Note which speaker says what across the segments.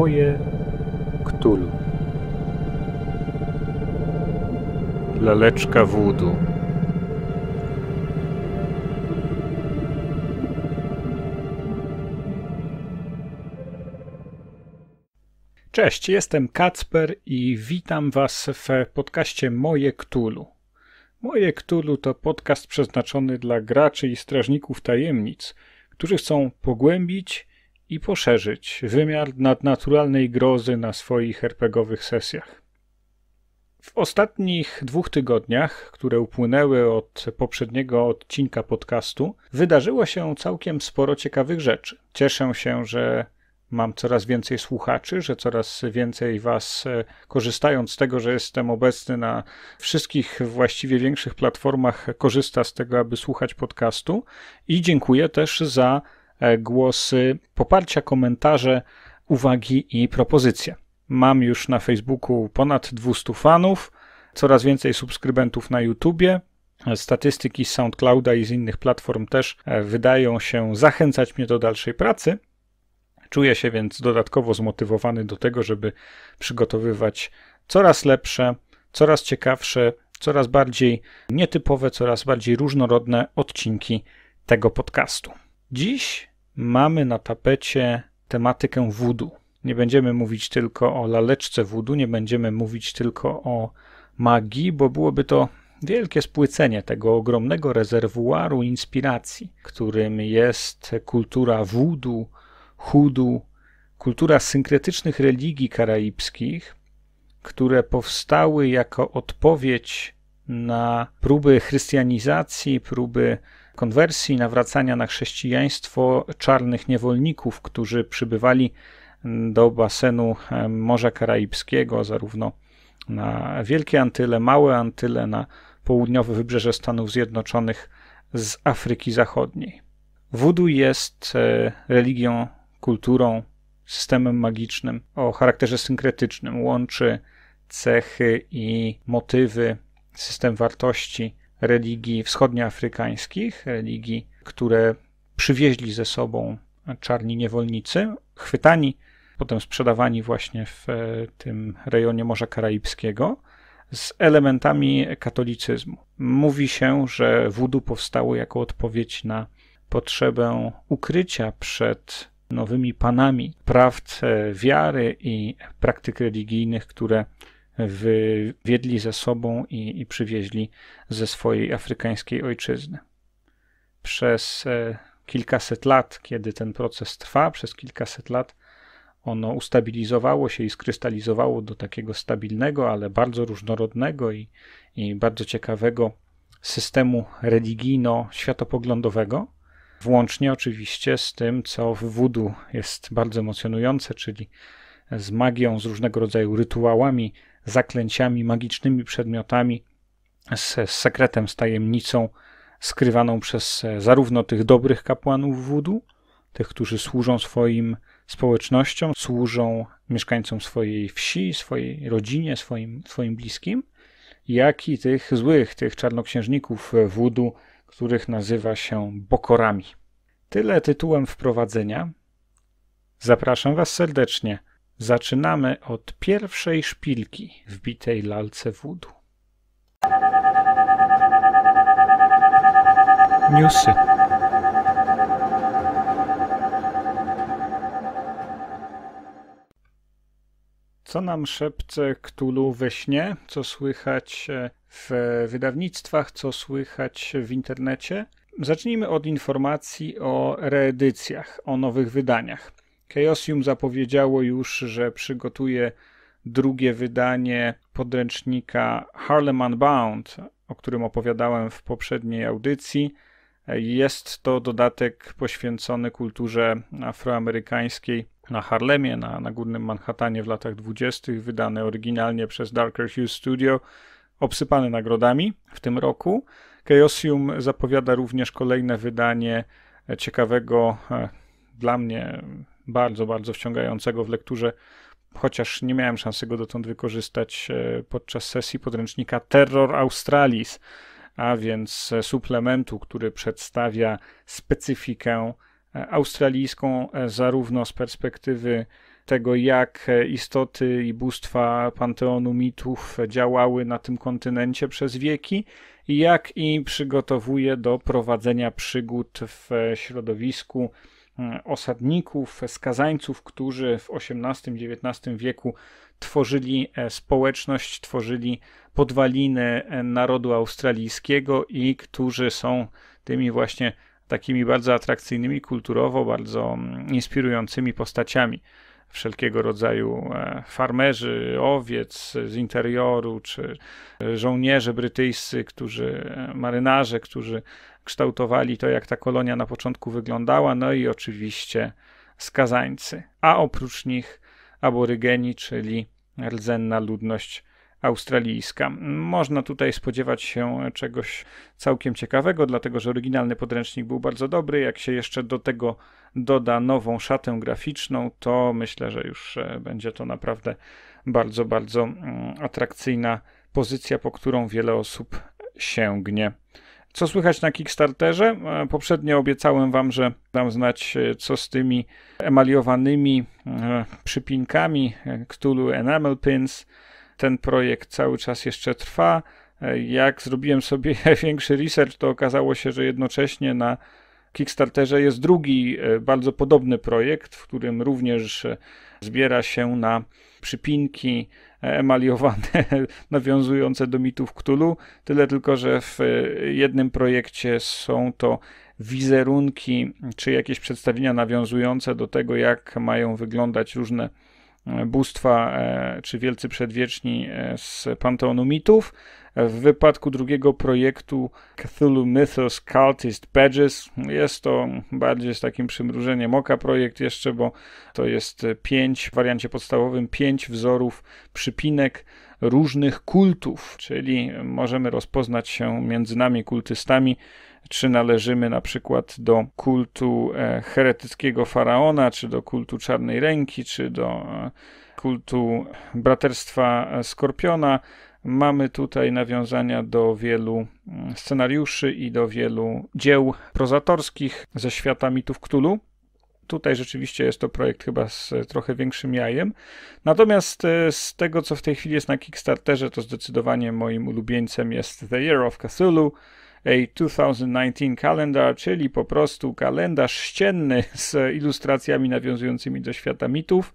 Speaker 1: moje Ktulu. Laleczka wódu. Cześć, jestem Kacper i witam Was w podcaście Moje Ktulu. Moje Ktulu to podcast przeznaczony dla graczy i strażników tajemnic, którzy chcą pogłębić i poszerzyć wymiar nadnaturalnej grozy na swoich herpegowych sesjach. W ostatnich dwóch tygodniach, które upłynęły od poprzedniego odcinka podcastu, wydarzyło się całkiem sporo ciekawych rzeczy. Cieszę się, że mam coraz więcej słuchaczy, że coraz więcej Was, e, korzystając z tego, że jestem obecny na wszystkich właściwie większych platformach, korzysta z tego, aby słuchać podcastu. I dziękuję też za E, głosy poparcia, komentarze, uwagi i propozycje. Mam już na Facebooku ponad 200 fanów, coraz więcej subskrybentów na YouTubie. Statystyki z SoundClouda i z innych platform też e, wydają się zachęcać mnie do dalszej pracy. Czuję się więc dodatkowo zmotywowany do tego, żeby przygotowywać coraz lepsze, coraz ciekawsze, coraz bardziej nietypowe, coraz bardziej różnorodne odcinki tego podcastu. Dziś mamy na tapecie tematykę wudu. Nie będziemy mówić tylko o laleczce wudu, nie będziemy mówić tylko o magii, bo byłoby to wielkie spłycenie tego ogromnego rezerwuaru inspiracji, którym jest kultura wudu, hudu, kultura synkretycznych religii karaibskich, które powstały jako odpowiedź na próby chrystianizacji, próby konwersji, nawracania na chrześcijaństwo czarnych niewolników, którzy przybywali do basenu Morza Karaibskiego, zarówno na Wielkie Antyle, Małe Antyle, na południowe wybrzeże Stanów Zjednoczonych z Afryki Zachodniej. Wudu jest e, religią, kulturą, systemem magicznym o charakterze synkretycznym. Łączy cechy i motywy, system wartości religii wschodnioafrykańskich, religii, które przywieźli ze sobą czarni niewolnicy, chwytani, potem sprzedawani właśnie w e, tym rejonie Morza Karaibskiego z elementami katolicyzmu. Mówi się, że wudu powstało jako odpowiedź na potrzebę ukrycia przed nowymi panami prawd e, wiary i praktyk religijnych, które wywiedli ze sobą i, i przywieźli ze swojej afrykańskiej ojczyzny. Przez e, kilkaset lat, kiedy ten proces trwa, przez kilkaset lat ono ustabilizowało się i skrystalizowało do takiego stabilnego, ale bardzo różnorodnego i, i bardzo ciekawego systemu religijno-światopoglądowego. Włącznie oczywiście z tym, co w wudu jest bardzo emocjonujące, czyli z magią, z różnego rodzaju rytuałami zaklęciami, magicznymi przedmiotami, z, z sekretem, z tajemnicą skrywaną przez e, zarówno tych dobrych kapłanów wódu, tych, którzy służą swoim społecznościom, służą mieszkańcom swojej wsi, swojej rodzinie, swoim, swoim bliskim, jak i tych złych, tych czarnoksiężników e, wódu, których nazywa się bokorami. Tyle tytułem wprowadzenia. Zapraszam Was serdecznie Zaczynamy od pierwszej szpilki wbitej lalce wódu. Newsy. Co nam szepce Ktulu we śnie? Co słychać e, w wydawnictwach? Co słychać w internecie? Zacznijmy od informacji o reedycjach, o nowych wydaniach. Chaosium zapowiedziało już, że przygotuje drugie wydanie podręcznika Harlem Unbound, o którym opowiadałem w poprzedniej audycji. Jest to dodatek poświęcony kulturze afroamerykańskiej na Harlemie, na, na górnym Manhattanie w latach 20., wydane oryginalnie przez Darker Hughes Studio, obsypany nagrodami w tym roku. Chaosium zapowiada również kolejne wydanie ciekawego e, dla mnie bardzo, bardzo wciągającego w lekturze, chociaż nie miałem szansy go dotąd wykorzystać e, podczas sesji podręcznika Terror Australis, a więc e, suplementu, który przedstawia specyfikę e, australijską zarówno z perspektywy tego, jak istoty i bóstwa panteonu mitów działały na tym kontynencie przez wieki, jak i przygotowuje do prowadzenia przygód w środowisku E, osadników, e, skazańców, którzy w XVIII-XIX wieku tworzyli e, społeczność, tworzyli podwaliny narodu australijskiego i którzy są tymi właśnie takimi bardzo atrakcyjnymi kulturowo, bardzo mm, inspirującymi postaciami. Wszelkiego rodzaju farmerzy, owiec z interioru, czy żołnierze brytyjscy, którzy, marynarze, którzy kształtowali to, jak ta kolonia na początku wyglądała, no i oczywiście skazańcy, a oprócz nich aborygeni, czyli rdzenna ludność australijska. Można tutaj spodziewać się czegoś całkiem ciekawego, dlatego że oryginalny podręcznik był bardzo dobry. Jak się jeszcze do tego doda nową szatę graficzną, to myślę, że już e, będzie to naprawdę bardzo, bardzo mm, atrakcyjna pozycja, po którą wiele osób sięgnie. Co słychać na Kickstarterze? E, poprzednio obiecałem Wam, że dam znać, e, co z tymi emaliowanymi e, przypinkami Cthulhu Enamel Pins. Ten projekt cały czas jeszcze trwa. Jak zrobiłem sobie większy research, to okazało się, że jednocześnie na Kickstarterze jest drugi bardzo podobny projekt, w którym również zbiera się na przypinki e, emaliowane, nawiązujące do mitów Cthulhu, tyle tylko, że w e, jednym projekcie są to wizerunki czy jakieś przedstawienia nawiązujące do tego, jak mają wyglądać różne e, bóstwa czy wielcy przedwieczni z panteonu mitów, w wypadku drugiego projektu Cthulhu Mythos Cultist Badges jest to bardziej z takim przymrużeniem oka projekt jeszcze, bo to jest pięć, w wariancie podstawowym pięć wzorów przypinek różnych kultów, czyli możemy rozpoznać się między nami kultystami, czy należymy na przykład do kultu e, heretyckiego faraona, czy do kultu czarnej ręki, czy do e, kultu braterstwa e, skorpiona, Mamy tutaj nawiązania do wielu mm, scenariuszy i do wielu dzieł prozatorskich ze świata mitów Cthulhu. Tutaj rzeczywiście jest to projekt chyba z trochę większym jajem. Natomiast e, z tego, co w tej chwili jest na Kickstarterze, to zdecydowanie moim ulubieńcem jest The Year of Cthulhu, a 2019 Calendar, czyli po prostu kalendarz ścienny z ilustracjami nawiązującymi do świata mitów.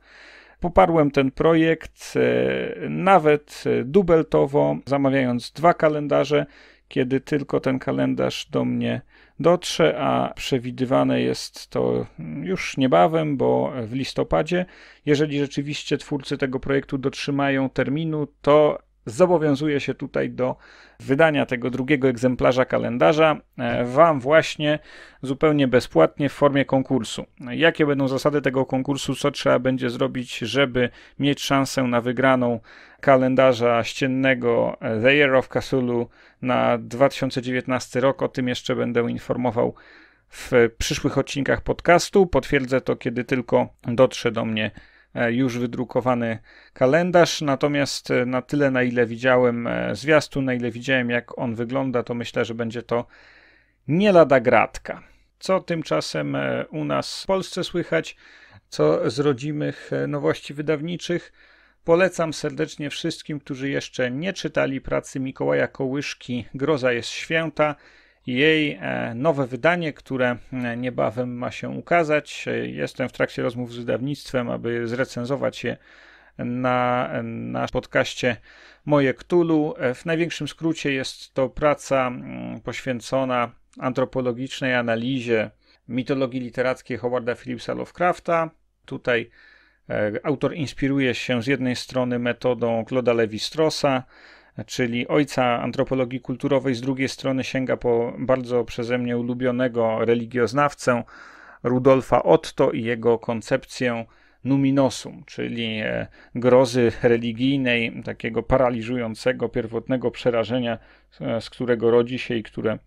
Speaker 1: Poparłem ten projekt e, nawet e, dubeltowo, zamawiając dwa kalendarze, kiedy tylko ten kalendarz do mnie dotrze, a przewidywane jest to mm, już niebawem, bo w listopadzie. Jeżeli rzeczywiście twórcy tego projektu dotrzymają terminu, to zobowiązuje się tutaj do wydania tego drugiego egzemplarza kalendarza e, Wam właśnie zupełnie bezpłatnie w formie konkursu. Jakie będą zasady tego konkursu, co trzeba będzie zrobić, żeby mieć szansę na wygraną kalendarza ściennego e, The Year of Cthulhu na 2019 rok, o tym jeszcze będę informował w przyszłych odcinkach podcastu. Potwierdzę to, kiedy tylko dotrze do mnie E, już wydrukowany kalendarz, natomiast e, na tyle, na ile widziałem e, zwiastu, na ile widziałem, jak on wygląda, to myślę, że będzie to nie lada gratka. Co tymczasem u nas w Polsce słychać, co z rodzimych nowości wydawniczych. Polecam serdecznie wszystkim, którzy jeszcze nie czytali pracy Mikołaja Kołyszki Groza jest święta jej e, nowe wydanie, które e, niebawem ma się ukazać. E, jestem w trakcie rozmów z wydawnictwem, aby zrecenzować je na, na podcaście Moje Ktulu. W największym skrócie jest to praca poświęcona antropologicznej analizie mitologii literackiej Howarda Phillipsa Lovecrafta. Tutaj autor inspiruje się z jednej strony metodą Claude'a Levi-Strossa, czyli ojca antropologii kulturowej, z drugiej strony sięga po bardzo przeze mnie ulubionego religioznawcę Rudolfa Otto i jego koncepcję numinosum, czyli e, grozy religijnej, takiego paraliżującego, pierwotnego przerażenia, e, z którego rodzi się i które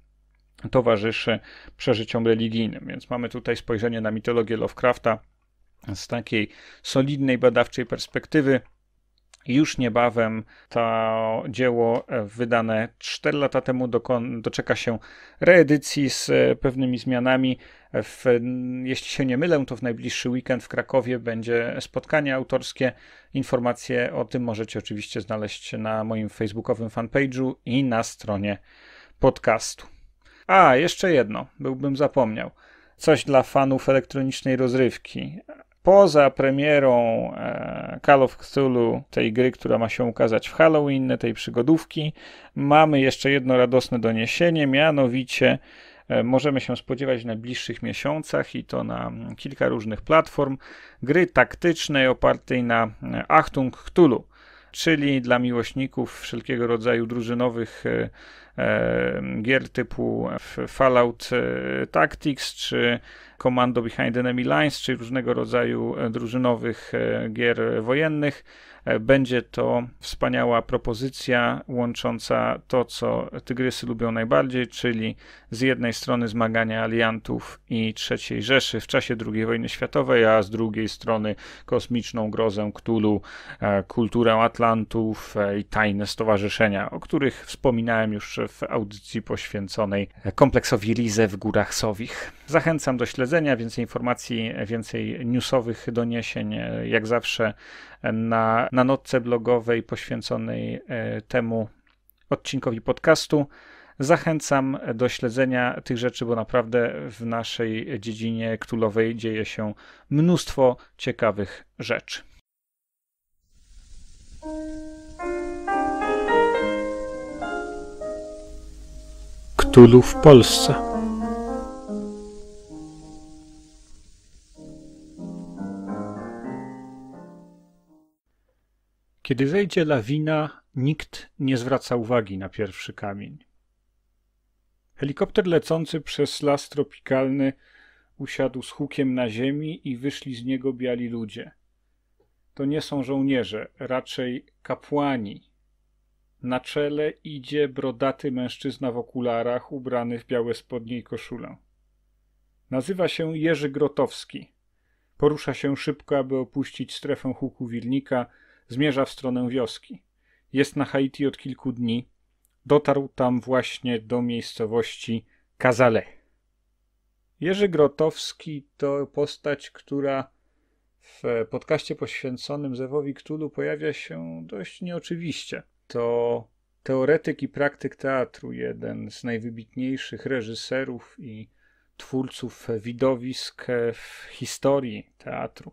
Speaker 1: towarzyszy przeżyciom religijnym. Więc mamy tutaj spojrzenie na mitologię Lovecrafta z takiej solidnej badawczej perspektywy, już niebawem to dzieło e, wydane 4 lata temu doczeka się reedycji z e, pewnymi zmianami. W, jeśli się nie mylę, to w najbliższy weekend w Krakowie będzie spotkanie autorskie. Informacje o tym możecie oczywiście znaleźć na moim facebookowym fanpage'u i na stronie podcastu. A, jeszcze jedno, byłbym zapomniał. Coś dla fanów elektronicznej rozrywki poza premierą e, Call of Cthulhu, tej gry, która ma się ukazać w Halloween, tej przygodówki, mamy jeszcze jedno radosne doniesienie, mianowicie e, możemy się spodziewać w najbliższych miesiącach i to na mm, kilka różnych platform gry taktycznej opartej na e, Achtung Cthulhu, czyli dla miłośników wszelkiego rodzaju drużynowych gier typu Fallout Tactics czy Commando Behind Enemy Lines, czy różnego rodzaju e, drużynowych e, gier wojennych, E, będzie to wspaniała propozycja łącząca to, co tygrysy lubią najbardziej, czyli z jednej strony zmagania aliantów i III Rzeszy w czasie II wojny światowej, a z drugiej strony kosmiczną grozę Ktulu, e, kulturę Atlantów e, i tajne stowarzyszenia, o których wspominałem już w audycji poświęconej kompleksowi Rize w Górach Sowich. Zachęcam do śledzenia, więcej informacji, więcej newsowych doniesień, jak zawsze na, na notce blogowej poświęconej e, temu odcinkowi podcastu. Zachęcam do śledzenia tych rzeczy, bo naprawdę w naszej dziedzinie ktulowej dzieje się mnóstwo ciekawych rzeczy. Ktulu w Polsce. Kiedy wejdzie lawina, nikt nie zwraca uwagi na pierwszy kamień. Helikopter lecący przez las tropikalny usiadł z hukiem na ziemi i wyszli z niego biali ludzie. To nie są żołnierze, raczej kapłani. Na czele idzie brodaty mężczyzna w okularach, ubrany w białe spodnie i koszulę. Nazywa się Jerzy Grotowski. Porusza się szybko, aby opuścić strefę huku Wilnika – zmierza w stronę wioski. Jest na Haiti od kilku dni. Dotarł tam właśnie do miejscowości Kazale. Jerzy Grotowski to postać, która w podcaście poświęconym Zewowi Ktulu pojawia się dość nieoczywiście. To teoretyk i praktyk teatru, jeden z najwybitniejszych reżyserów i twórców widowisk w historii teatru.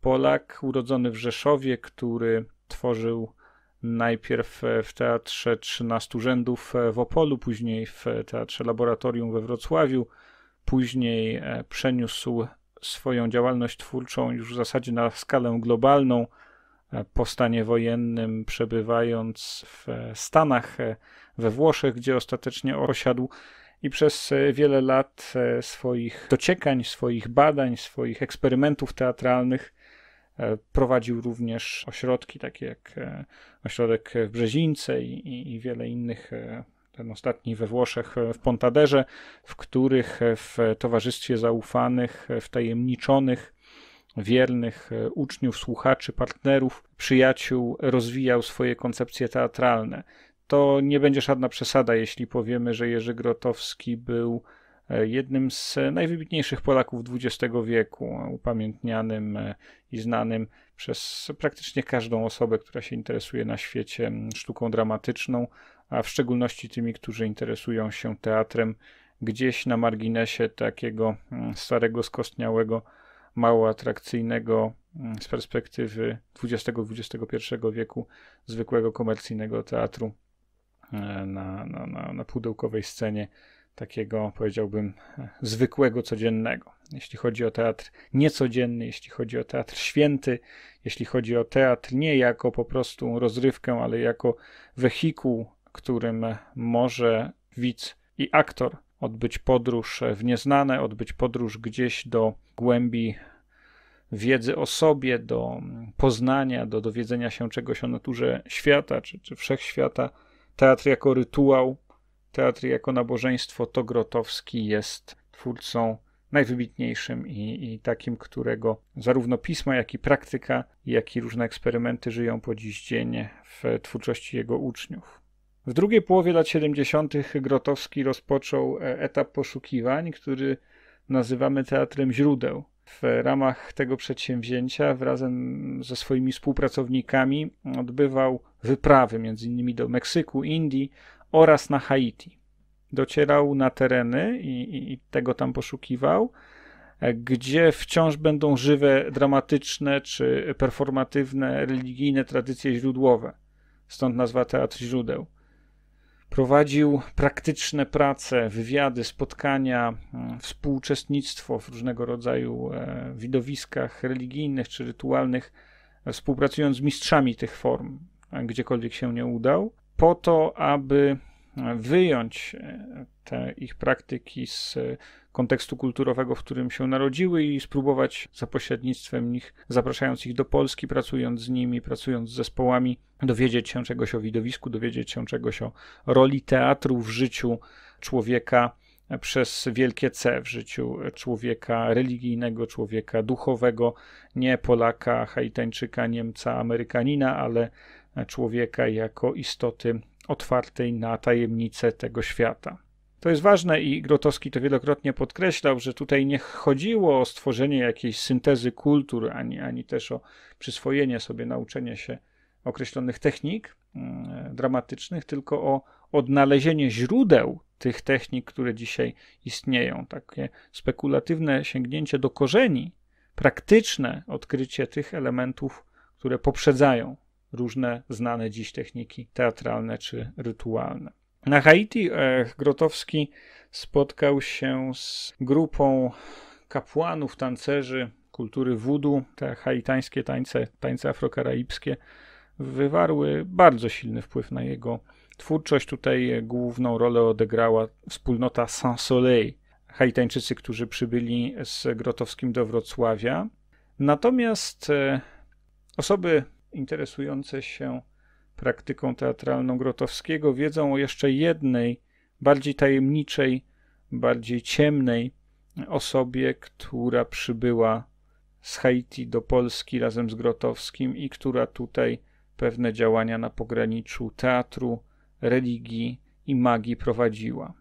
Speaker 1: Polak urodzony w Rzeszowie, który tworzył najpierw e, w Teatrze 13 Rzędów e, w Opolu, później w e, Teatrze Laboratorium we Wrocławiu, później przeniósł swoją działalność twórczą już w zasadzie na skalę globalną po stanie wojennym, przebywając w Stanach, we Włoszech, gdzie ostatecznie osiadł i przez wiele lat swoich dociekań, swoich badań, swoich eksperymentów teatralnych E, prowadził również ośrodki takie jak e, ośrodek w Brzezińce i, i wiele innych e, ten ostatni we Włoszech w Pontaderze, w których w towarzystwie zaufanych, wtajemniczonych, wiernych uczniów, słuchaczy, partnerów, przyjaciół rozwijał swoje koncepcje teatralne. To nie będzie żadna przesada, jeśli powiemy, że Jerzy Grotowski był E, jednym z najwybitniejszych Polaków XX wieku, e, upamiętnianym e, i znanym przez praktycznie każdą osobę, która się interesuje na świecie sztuką dramatyczną, a w szczególności tymi, którzy interesują się teatrem gdzieś na marginesie takiego starego, skostniałego, mało atrakcyjnego z perspektywy XX-XXI wieku zwykłego komercyjnego teatru na, na, na, na pudełkowej scenie takiego, powiedziałbym, zwykłego, codziennego. Jeśli chodzi o teatr niecodzienny, jeśli chodzi o teatr święty, jeśli chodzi o teatr nie jako po prostu rozrywkę, ale jako wehikuł, którym może widz i aktor odbyć podróż w nieznane, odbyć podróż gdzieś do głębi wiedzy o sobie, do poznania, do dowiedzenia się czegoś o naturze świata czy, czy wszechświata. Teatr jako rytuał, Teatr jako nabożeństwo To Grotowski jest twórcą najwybitniejszym i, i, takim, którego zarówno pisma, jak i praktyka, jak i różne eksperymenty żyją po dziś dzień w twórczości jego uczniów. W drugiej połowie lat 70. Grotowski rozpoczął e, etap poszukiwań, który nazywamy teatrem źródeł. W ramach tego przedsięwzięcia wrazem ze swoimi współpracownikami odbywał wyprawy m.in. do Meksyku, Indii, oraz na Haiti. Docierał na tereny i, i, i tego tam poszukiwał e, gdzie wciąż będą żywe, dramatyczne czy performatywne religijne tradycje źródłowe. Stąd nazwa Teatr Źródeł. Prowadził praktyczne prace, wywiady, spotkania, mm, współuczestnictwo w różnego rodzaju e, widowiskach religijnych czy rytualnych, e, współpracując z mistrzami tych form, gdziekolwiek się nie udał po to, aby wyjąć e, te ich praktyki z e, kontekstu kulturowego, w którym się narodziły i spróbować za pośrednictwem nich, zapraszając ich do Polski, pracując z nimi, pracując z zespołami, dowiedzieć się czegoś o widowisku, dowiedzieć się czegoś o roli teatru w życiu człowieka e, przez wielkie C w życiu człowieka religijnego, człowieka duchowego, nie Polaka, Haitańczyka, Niemca, Amerykanina, ale człowieka jako istoty otwartej na tajemnice tego świata. To jest ważne i Grotowski to wielokrotnie podkreślał, że tutaj nie chodziło o stworzenie jakiejś syntezy kultur, ani, ani też o przyswojenie sobie nauczenie się określonych technik mm, dramatycznych, tylko o odnalezienie źródeł tych technik, które dzisiaj istnieją. Takie spekulatywne sięgnięcie do korzeni, praktyczne odkrycie tych elementów, które poprzedzają różne znane dziś techniki teatralne czy rytualne. Na Haiti e, Grotowski spotkał się z grupą kapłanów, tancerzy kultury wudu. Te haitańskie tańce, tańce afrokaraibskie wywarły bardzo silny wpływ na jego twórczość. Tutaj e, główną rolę odegrała wspólnota saint Soleil, Haitańczycy, którzy przybyli z Grotowskim do Wrocławia. Natomiast e, osoby interesujące się praktyką teatralną Grotowskiego wiedzą o jeszcze jednej, bardziej tajemniczej, bardziej ciemnej osobie, która przybyła z Haiti do Polski razem z Grotowskim i która tutaj pewne działania na pograniczu teatru, religii i magii prowadziła.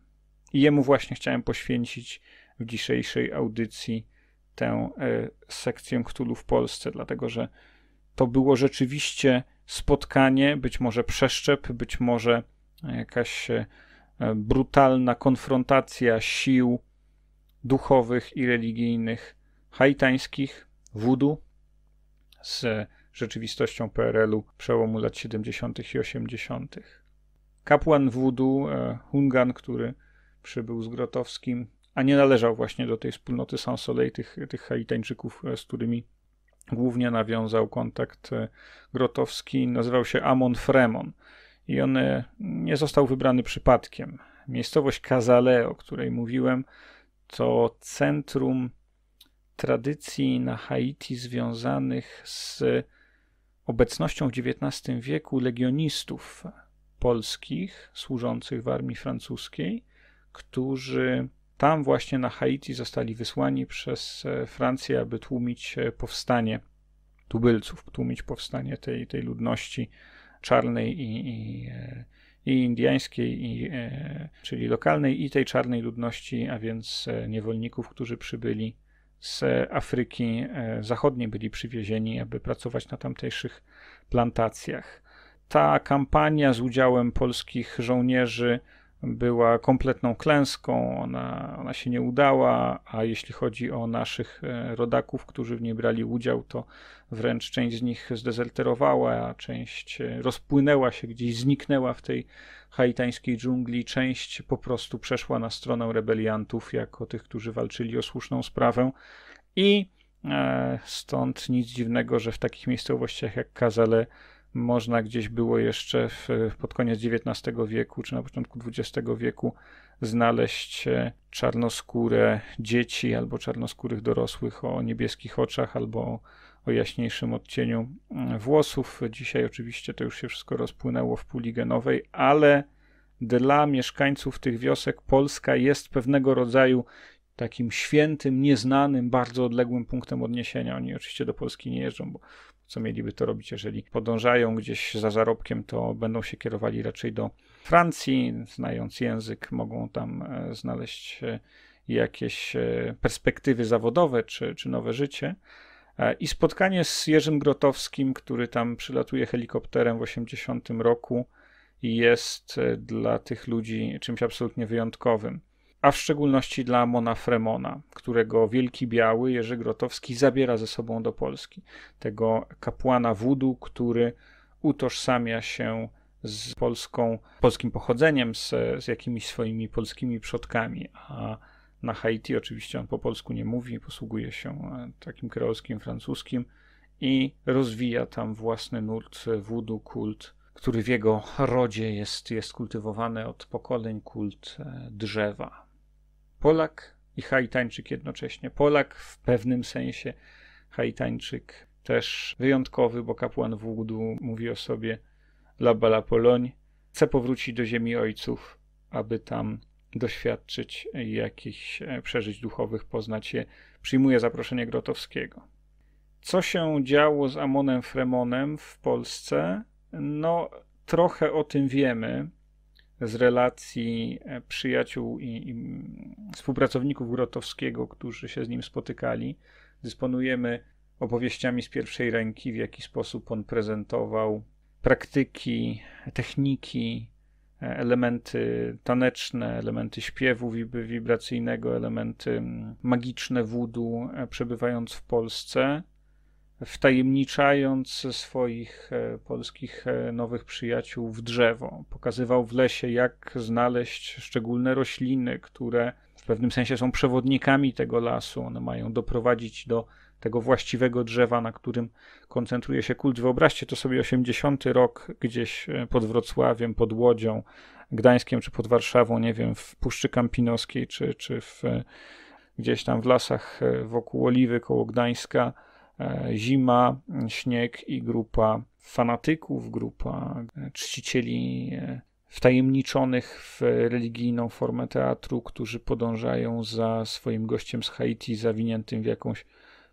Speaker 1: I jemu właśnie chciałem poświęcić w dzisiejszej audycji tę e, sekcję Ktulu w Polsce, dlatego że to było rzeczywiście spotkanie, być może przeszczep, być może jakaś e, brutalna konfrontacja sił duchowych i religijnych haitańskich, wudu z rzeczywistością PRL-u przełomu lat 70. i 80. Kapłan wudu e, Hungan, który przybył z Grotowskim, a nie należał właśnie do tej wspólnoty Sansolej, tych, tych Haitańczyków, e, z którymi głównie nawiązał kontakt e, grotowski, nazywał się Amon Fremon i on e, nie został wybrany przypadkiem. Miejscowość Kazale, o której mówiłem, to centrum tradycji na Haiti związanych z obecnością w XIX wieku legionistów polskich służących w armii francuskiej, którzy tam właśnie na Haiti zostali wysłani przez e, Francję, aby tłumić e, powstanie tubylców, tłumić powstanie tej, tej ludności czarnej i, i, e, i indiańskiej, i, czyli lokalnej, i tej czarnej ludności, a więc niewolników, którzy przybyli z Afryki Zachodniej, byli przywiezieni, aby pracować na tamtejszych plantacjach. Ta kampania z udziałem polskich żołnierzy była kompletną klęską, ona, ona się nie udała, a jeśli chodzi o naszych e, rodaków, którzy w niej brali udział, to wręcz część z nich zdezerterowała, a część e, rozpłynęła się gdzieś, zniknęła w tej haitańskiej dżungli, część po prostu przeszła na stronę rebeliantów jako tych, którzy walczyli o słuszną sprawę i e, Stąd nic dziwnego, że w takich miejscowościach jak Kazale można gdzieś było jeszcze w, pod koniec XIX wieku czy na początku XX wieku znaleźć e, czarnoskóre dzieci albo czarnoskórych dorosłych o niebieskich oczach albo o jaśniejszym odcieniu mm, włosów. Dzisiaj oczywiście to już się wszystko rozpłynęło w puli genowej, ale dla mieszkańców tych wiosek Polska jest pewnego rodzaju takim świętym, nieznanym, bardzo odległym punktem odniesienia. Oni oczywiście do Polski nie jeżdżą, bo co mieliby to robić, jeżeli podążają gdzieś za zarobkiem, to będą się kierowali raczej do Francji, znając język, mogą tam e, znaleźć e, jakieś e, perspektywy zawodowe czy, czy nowe życie. I spotkanie z Jerzym Grotowskim, który tam przylatuje helikopterem w 80 roku, jest dla tych ludzi czymś absolutnie wyjątkowym a w szczególności dla Mona Fremona, którego Wielki Biały Jerzy Grotowski zabiera ze sobą do Polski. Tego kapłana wudu, który utożsamia się z Polską, polskim pochodzeniem, z, z jakimiś swoimi polskimi przodkami, a na Haiti oczywiście on po polsku nie mówi, posługuje się e, takim kreolskim, francuskim i rozwija tam własny nurt wudu, kult, który w jego rodzie jest, jest kultywowany od pokoleń, kult e, drzewa. Polak i Haitańczyk jednocześnie. Polak w pewnym sensie, Haitańczyk też wyjątkowy, bo kapłan Wódu mówi o sobie Labala Bala Poloń. Chce powrócić do ziemi ojców, aby tam doświadczyć jakichś e, przeżyć duchowych, poznać je. Przyjmuje zaproszenie Grotowskiego. Co się działo z Amonem Fremonem w Polsce? No, trochę o tym wiemy z relacji e, przyjaciół i, i współpracowników Grotowskiego, którzy się z nim spotykali. Dysponujemy opowieściami z pierwszej ręki, w jaki sposób on prezentował praktyki, techniki, e, elementy taneczne, elementy śpiewu wibracyjnego, elementy mm, magiczne wódu, e, przebywając w Polsce wtajemniczając swoich e, polskich e, nowych przyjaciół w drzewo. Pokazywał w lesie, jak znaleźć szczególne rośliny, które w pewnym sensie są przewodnikami tego lasu. One mają doprowadzić do tego właściwego drzewa, na którym koncentruje się kult. Wyobraźcie to sobie 80. rok gdzieś e, pod Wrocławiem, pod Łodzią, Gdańskiem czy pod Warszawą, nie wiem, w Puszczy Kampinoskiej czy, czy w, gdzieś tam w lasach wokół Oliwy, koło Gdańska E, zima, śnieg i grupa fanatyków, grupa e, czcicieli e, wtajemniczonych w religijną formę teatru, którzy podążają za swoim gościem z Haiti, zawiniętym w jakąś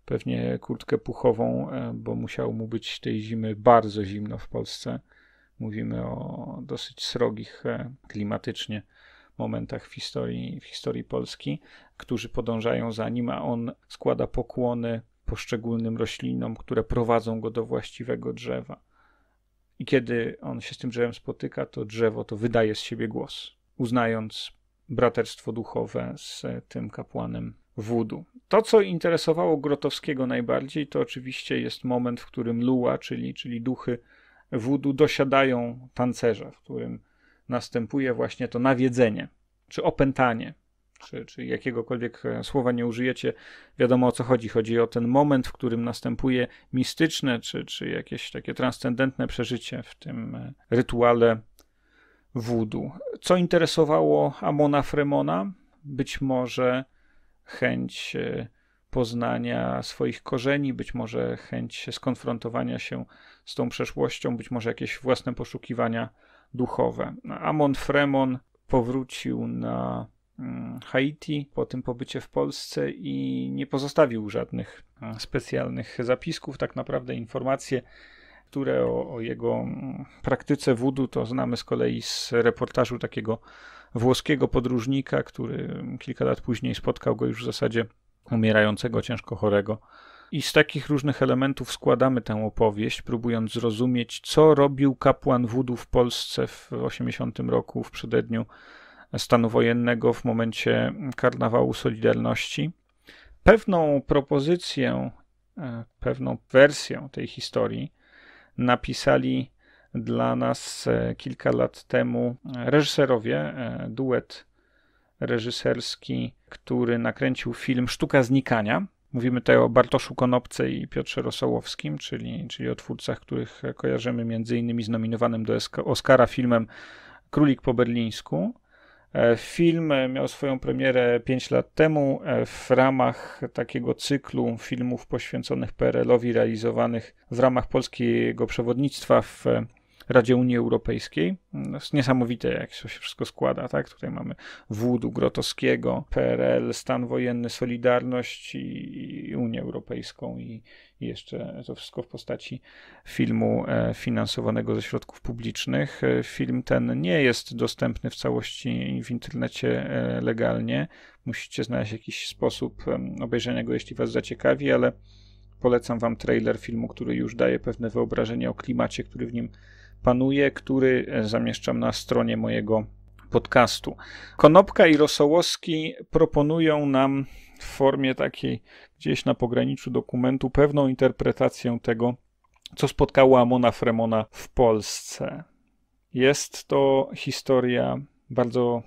Speaker 1: pewnie kurtkę puchową, bo musiało mu być tej zimy bardzo zimno w Polsce. Mówimy o dosyć srogich klimatycznie momentach w historii, w historii Polski, którzy podążają za nim, a on składa pokłony poszczególnym roślinom, które prowadzą go do właściwego drzewa. I kiedy on się z tym drzewem spotyka, to drzewo to wydaje z siebie głos, uznając braterstwo duchowe z tym kapłanem wódu. To, co interesowało Grotowskiego najbardziej, to oczywiście jest moment, w którym lua, czyli, czyli duchy wódu, dosiadają tancerza, w którym następuje właśnie to nawiedzenie czy opętanie czy, czy jakiegokolwiek e, słowa nie użyjecie, wiadomo o co chodzi. Chodzi o ten moment, w którym następuje mistyczne, czy, czy jakieś takie transcendentne przeżycie w tym e, rytuale wudu. Co interesowało Amona Fremona? Być może chęć e, poznania swoich korzeni, być może chęć skonfrontowania się z tą przeszłością, być może jakieś własne poszukiwania duchowe. Amon Fremon powrócił na Mm, Haiti po tym pobycie w Polsce i nie pozostawił żadnych e, specjalnych zapisków. Tak naprawdę informacje, które o, o jego mm, praktyce wudu, to znamy z kolei z reportażu takiego włoskiego podróżnika, który mm, kilka lat później spotkał go już w zasadzie umierającego, ciężko chorego. I z takich różnych elementów składamy tę opowieść, próbując zrozumieć, co robił kapłan wudu w Polsce w 80 roku, w przededniu stanu wojennego w momencie karnawału Solidarności. Pewną propozycję, e, pewną wersję tej historii napisali dla nas e, kilka lat temu e, reżyserowie, duet reżyserski, który nakręcił film Sztuka Znikania. Mówimy tutaj o Bartoszu Konopce i Piotrze Rosołowskim, czyli, czyli o twórcach, których kojarzymy między innymi z nominowanym do Oscara filmem Królik po berlińsku. E, film miał swoją premierę 5 lat temu e, w ramach takiego cyklu filmów poświęconych PRL-owi realizowanych w ramach polskiego przewodnictwa w e, Radzie Unii Europejskiej. Mm, jest niesamowite, jak to się wszystko składa, tak? Tutaj mamy Wódu, Grotowskiego, PRL, stan wojenny, Solidarność i, i Unię Europejską i, i, jeszcze to wszystko w postaci filmu e, finansowanego ze środków publicznych. E, film ten nie jest dostępny w całości w internecie e, legalnie. Musicie znaleźć jakiś sposób obejrzenia go, jeśli was zaciekawi, ale polecam wam trailer filmu, który już daje pewne wyobrażenie o klimacie, który w nim panuje, który e, zamieszczam na stronie mojego podcastu. Konopka i Rosołowski proponują nam w formie takiej gdzieś na pograniczu dokumentu pewną interpretację tego, co spotkało Amona Fremona w Polsce. Jest to historia bardzo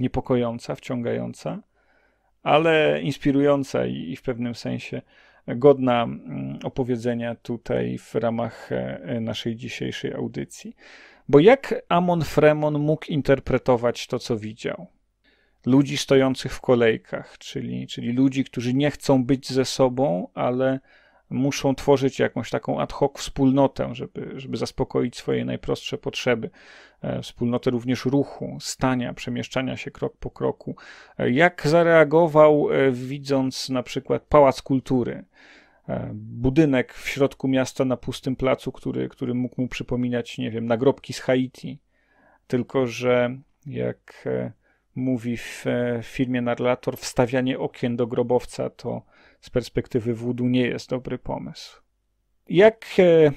Speaker 1: niepokojąca, wciągająca, ale inspirująca i w pewnym sensie godna mm, opowiedzenia tutaj w ramach e, e, naszej dzisiejszej audycji. Bo jak Amon Fremon mógł interpretować to, co widział? Ludzi stojących w kolejkach, czyli, czyli ludzi, którzy nie chcą być ze sobą, ale muszą tworzyć jakąś taką ad hoc wspólnotę, żeby, żeby zaspokoić swoje najprostsze potrzeby. E, wspólnotę również ruchu, stania, przemieszczania się krok po kroku. E, jak zareagował, e, widząc na przykład pałac kultury? Budynek w środku miasta na pustym placu, który, który mógł mu przypominać, nie wiem, nagrobki z Haiti. Tylko, że jak mówi w filmie narrator, wstawianie okien do grobowca to z perspektywy wudu nie jest dobry pomysł. Jak e,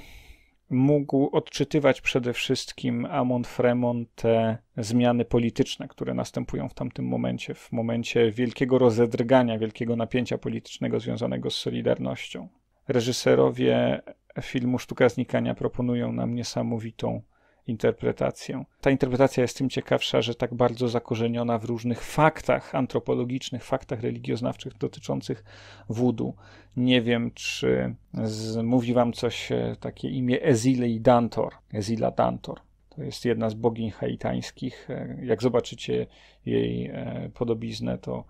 Speaker 1: mógł odczytywać przede wszystkim Amon Fremon te zmiany polityczne, które następują w tamtym momencie, w momencie wielkiego rozedrgania, wielkiego napięcia politycznego związanego z Solidarnością. Reżyserowie filmu Sztuka Znikania proponują nam niesamowitą interpretację. Ta interpretacja jest tym ciekawsza, że tak bardzo zakorzeniona w różnych faktach antropologicznych, faktach religioznawczych dotyczących wudu. Nie wiem, czy z, mówi wam coś e, takie imię i Dantor, Ezila Dantor. To jest jedna z bogiń haitańskich. E, jak zobaczycie jej e, podobiznę, to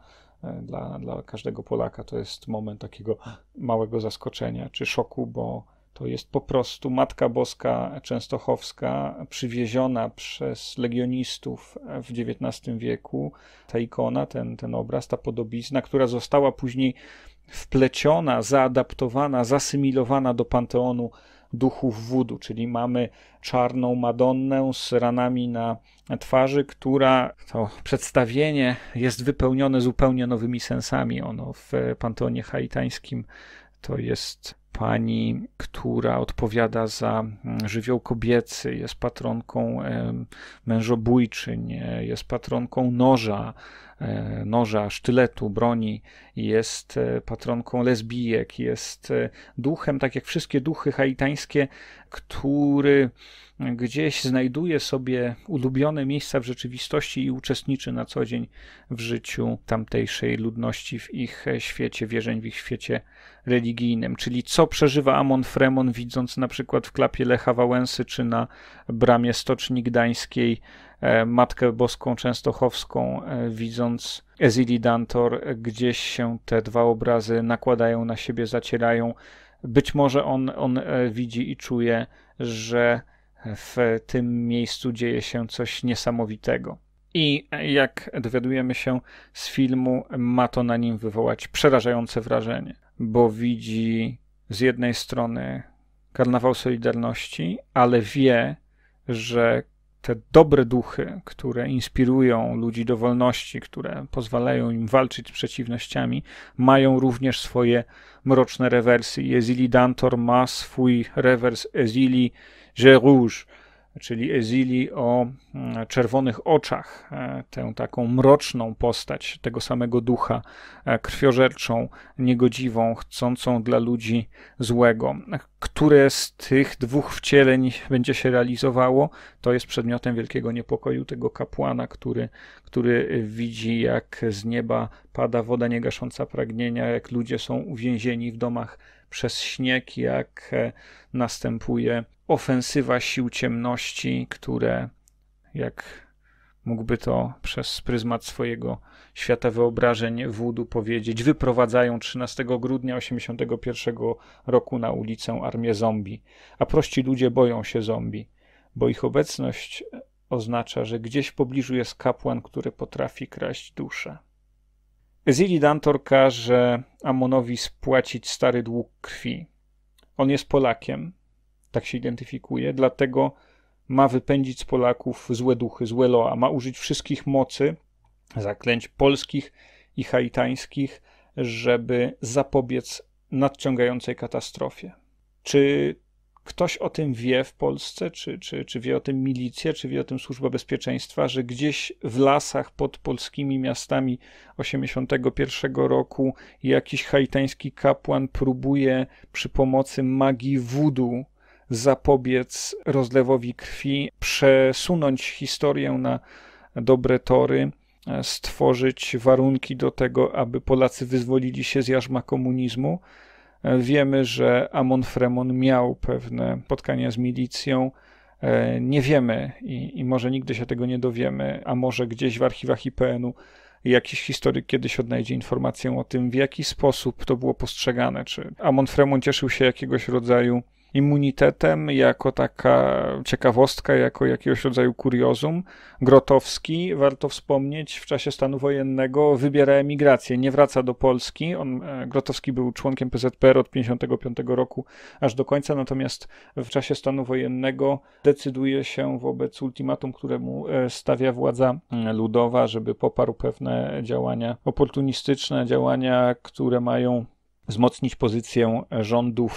Speaker 1: dla, dla każdego Polaka to jest moment takiego małego zaskoczenia czy szoku, bo to jest po prostu Matka Boska Częstochowska, przywieziona przez legionistów w XIX wieku. Ta ikona, ten, ten obraz, ta podobizna, która została później wpleciona, zaadaptowana, zasymilowana do panteonu duchów wudu, czyli mamy czarną Madonnę z ranami na twarzy, która to przedstawienie jest wypełnione zupełnie nowymi sensami. Ono w panteonie haitańskim to jest pani, która odpowiada za mm, żywioł kobiecy, jest patronką mężobójczyń, jest patronką noża, e, noża, sztyletu, broni, jest e, patronką lesbijek, jest e, duchem, tak jak wszystkie duchy haitańskie, który gdzieś znajduje sobie ulubione miejsca w rzeczywistości i uczestniczy na co dzień w życiu tamtejszej ludności, w ich świecie wierzeń, w ich świecie religijnym. Czyli co przeżywa Amon Fremon, widząc na przykład w klapie Lecha Wałęsy czy na bramie Stoczni Gdańskiej e, Matkę Boską Częstochowską, e, widząc Ezili Dantor, gdzieś się te dwa obrazy nakładają na siebie, zacierają. Być może on, on e, widzi i czuje, że w tym miejscu dzieje się coś niesamowitego. I jak dowiadujemy się z filmu, ma to na nim wywołać przerażające wrażenie, bo widzi z jednej strony karnawał Solidarności, ale wie, że te dobre duchy, które inspirują ludzi do wolności, które pozwalają im walczyć z przeciwnościami, mają również swoje mroczne rewersy. Ezili Dantor ma swój rewers Ezili Rouge, czyli Ezili o mm, czerwonych oczach, e, tę taką mroczną postać tego samego ducha, e, krwiożerczą, niegodziwą, chcącą dla ludzi złego. Które z tych dwóch wcieleń będzie się realizowało, to jest przedmiotem wielkiego niepokoju tego kapłana, który, który widzi, jak z nieba pada woda niegasząca pragnienia, jak ludzie są uwięzieni w domach przez śnieg, jak e, następuje ofensywa sił ciemności, które, jak mógłby to przez pryzmat swojego świata wyobrażeń wódu powiedzieć, wyprowadzają 13 grudnia 81 roku na ulicę armię zombie. A prości ludzie boją się zombie, bo ich obecność oznacza, że gdzieś w pobliżu jest kapłan, który potrafi kraść duszę. Ziridantor każe Amonowi spłacić stary dług krwi. On jest Polakiem, tak się identyfikuje, dlatego ma wypędzić z Polaków złe duchy, złe loa, ma użyć wszystkich mocy, zaklęć polskich i haitańskich, żeby zapobiec nadciągającej katastrofie. Czy Ktoś o tym wie w Polsce, czy, czy, czy wie o tym milicja, czy wie o tym służba bezpieczeństwa, że gdzieś w lasach pod polskimi miastami 81 roku jakiś haitański kapłan próbuje przy pomocy magii wudu zapobiec rozlewowi krwi, przesunąć historię na dobre tory, e, stworzyć warunki do tego, aby Polacy wyzwolili się z jarzma komunizmu. E, wiemy, że Amon Fremon miał pewne spotkania z milicją. E, nie wiemy i, i może nigdy się tego nie dowiemy, a może gdzieś w archiwach IPN-u jakiś historyk kiedyś odnajdzie informację o tym, w jaki sposób to było postrzegane. Czy Amon Fremon cieszył się jakiegoś rodzaju immunitetem, jako taka ciekawostka, jako jakiegoś rodzaju kuriozum. Grotowski, warto wspomnieć, w czasie stanu wojennego wybiera emigrację, nie wraca do Polski. On, e, Grotowski był członkiem PZPR od 1955 roku aż do końca, natomiast w czasie stanu wojennego decyduje się wobec ultimatum, któremu e, stawia władza e, ludowa, żeby poparł pewne działania oportunistyczne, działania, które mają wzmocnić pozycję rządu e,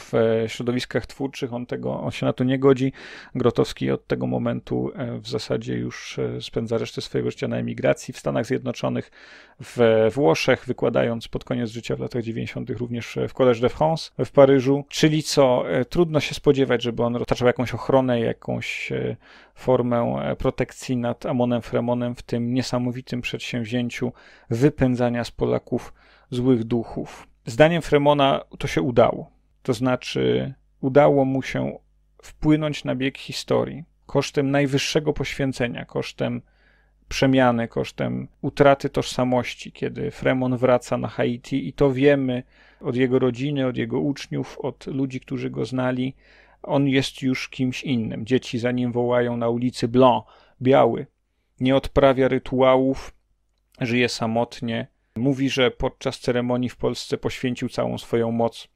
Speaker 1: w środowiskach twórczych. On, tego, on się na to nie godzi. Grotowski od tego momentu e, w zasadzie już e, spędza resztę swojego życia na emigracji w Stanach Zjednoczonych, w Włoszech, wykładając pod koniec życia w latach 90. również w Collège de France w Paryżu. Czyli co, trudno się spodziewać, żeby on otaczał jakąś ochronę, jakąś formę protekcji nad Amonem Fremonem w tym niesamowitym przedsięwzięciu wypędzania z Polaków złych duchów. Zdaniem Fremona to się udało. To znaczy, udało mu się wpłynąć na bieg historii kosztem najwyższego poświęcenia, kosztem przemiany, kosztem utraty tożsamości, kiedy Fremon wraca na Haiti i to wiemy od jego rodziny, od jego uczniów, od ludzi, którzy go znali. On jest już kimś innym. Dzieci za nim wołają na ulicy Blanc, biały. Nie odprawia rytuałów, żyje samotnie, Mówi, że podczas ceremonii w Polsce poświęcił całą swoją moc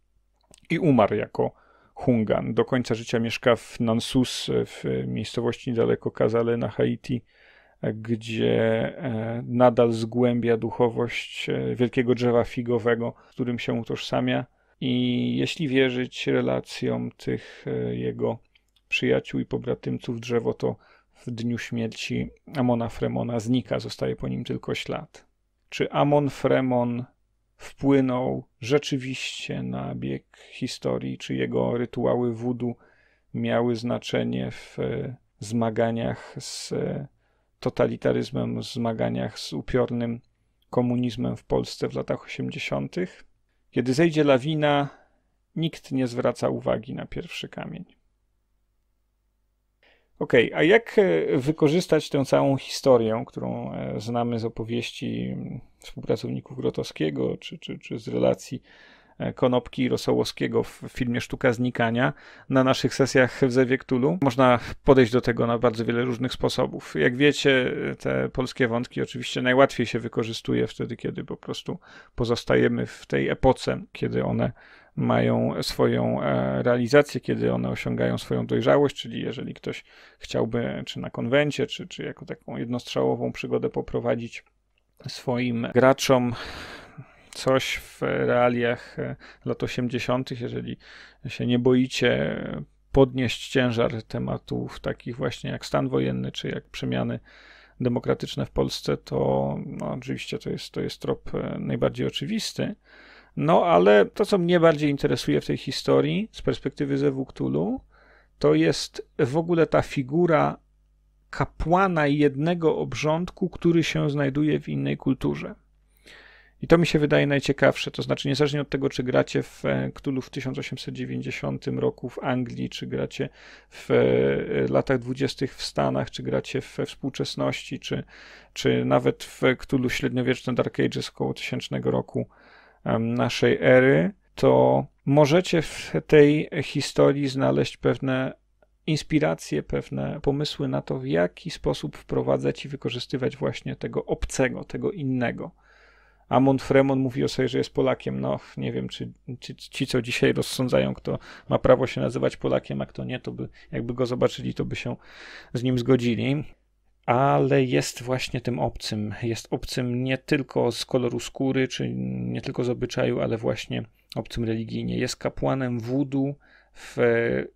Speaker 1: i umarł jako Hungan. Do końca życia mieszka w Nansus, w miejscowości niedaleko Kazale na Haiti, gdzie e, nadal zgłębia duchowość e, wielkiego drzewa figowego, z którym się utożsamia. I jeśli wierzyć relacjom tych e, jego przyjaciół i pobratymców drzewo, to w dniu śmierci Amona Fremona znika, zostaje po nim tylko ślad czy Amon Fremon wpłynął rzeczywiście na bieg historii, czy jego rytuały wudu miały znaczenie w e, zmaganiach z e, totalitaryzmem, w zmaganiach z upiornym komunizmem w Polsce w latach 80. Kiedy zejdzie lawina, nikt nie zwraca uwagi na pierwszy kamień. Okej, okay, a jak e, wykorzystać tę całą historię, którą e, znamy z opowieści współpracowników Grotowskiego czy, czy, czy z relacji e, Konopki i Rosołowskiego w filmie Sztuka Znikania na naszych sesjach w Zewie Cthulhu. Można podejść do tego na bardzo wiele różnych sposobów. Jak wiecie, te polskie wątki oczywiście najłatwiej się wykorzystuje wtedy, kiedy po prostu pozostajemy w tej epoce, kiedy one mają swoją e, realizację, kiedy one osiągają swoją dojrzałość, czyli jeżeli ktoś chciałby czy na konwencie, czy, czy jako taką jednostrzałową przygodę poprowadzić swoim graczom coś w realiach e, lat 80., jeżeli się nie boicie podnieść ciężar tematów takich właśnie jak stan wojenny, czy jak przemiany demokratyczne w Polsce, to no, oczywiście to jest, to jest trop e, najbardziej oczywisty. No ale to, co mnie bardziej interesuje w tej historii z perspektywy Zewu to jest w ogóle ta figura kapłana jednego obrządku, który się znajduje w innej kulturze. I to mi się wydaje najciekawsze, to znaczy niezależnie od tego, czy gracie w e, Cthulhu w 1890 roku w Anglii, czy gracie w e, latach dwudziestych w Stanach, czy gracie we współczesności, czy, czy nawet w Cthulhu średniowiecznym Dark Ages około 1000 roku, naszej ery, to możecie w tej historii znaleźć pewne inspiracje, pewne pomysły na to, w jaki sposób wprowadzać i wykorzystywać właśnie tego obcego, tego innego. Amon Fremon mówi o sobie, że jest Polakiem. No, nie wiem, czy, czy, ci, co dzisiaj rozsądzają, kto ma prawo się nazywać Polakiem, a kto nie, to by, jakby go zobaczyli, to by się z nim zgodzili ale jest właśnie tym obcym. Jest obcym nie tylko z koloru skóry, czy nie tylko z obyczaju, ale właśnie obcym religijnie. Jest kapłanem wudu w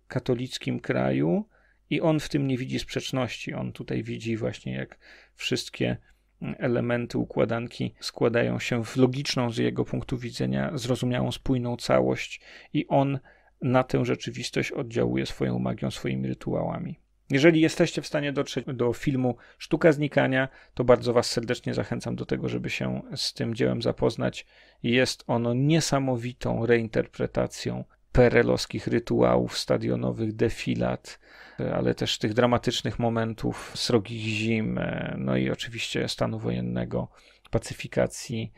Speaker 1: katolickim kraju i on w tym nie widzi sprzeczności. On tutaj widzi właśnie, jak wszystkie elementy układanki składają się w logiczną z jego punktu widzenia, zrozumiałą, spójną całość i on na tę rzeczywistość oddziałuje swoją magią, swoimi rytuałami. Jeżeli jesteście w stanie dotrzeć do filmu Sztuka Znikania, to bardzo Was serdecznie zachęcam do tego, żeby się z tym dziełem zapoznać. Jest ono niesamowitą reinterpretacją perelowskich rytuałów stadionowych, defilat, ale też tych dramatycznych momentów srogich zim, e, no i oczywiście stanu wojennego, pacyfikacji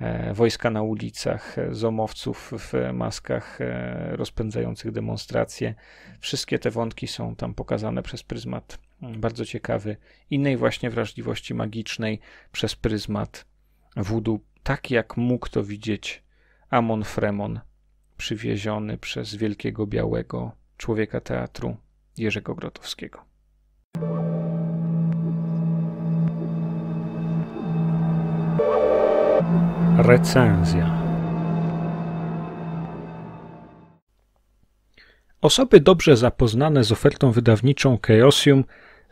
Speaker 1: E, wojska na ulicach, e, zomowców w maskach e, rozpędzających demonstracje. Wszystkie te wątki są tam pokazane przez pryzmat mm, bardzo ciekawy, innej właśnie wrażliwości magicznej, przez pryzmat wudu, tak jak mógł to widzieć Amon Fremon, przywieziony przez wielkiego białego człowieka teatru Jerzego Grotowskiego. Recenzja Osoby dobrze zapoznane z ofertą wydawniczą Chaosium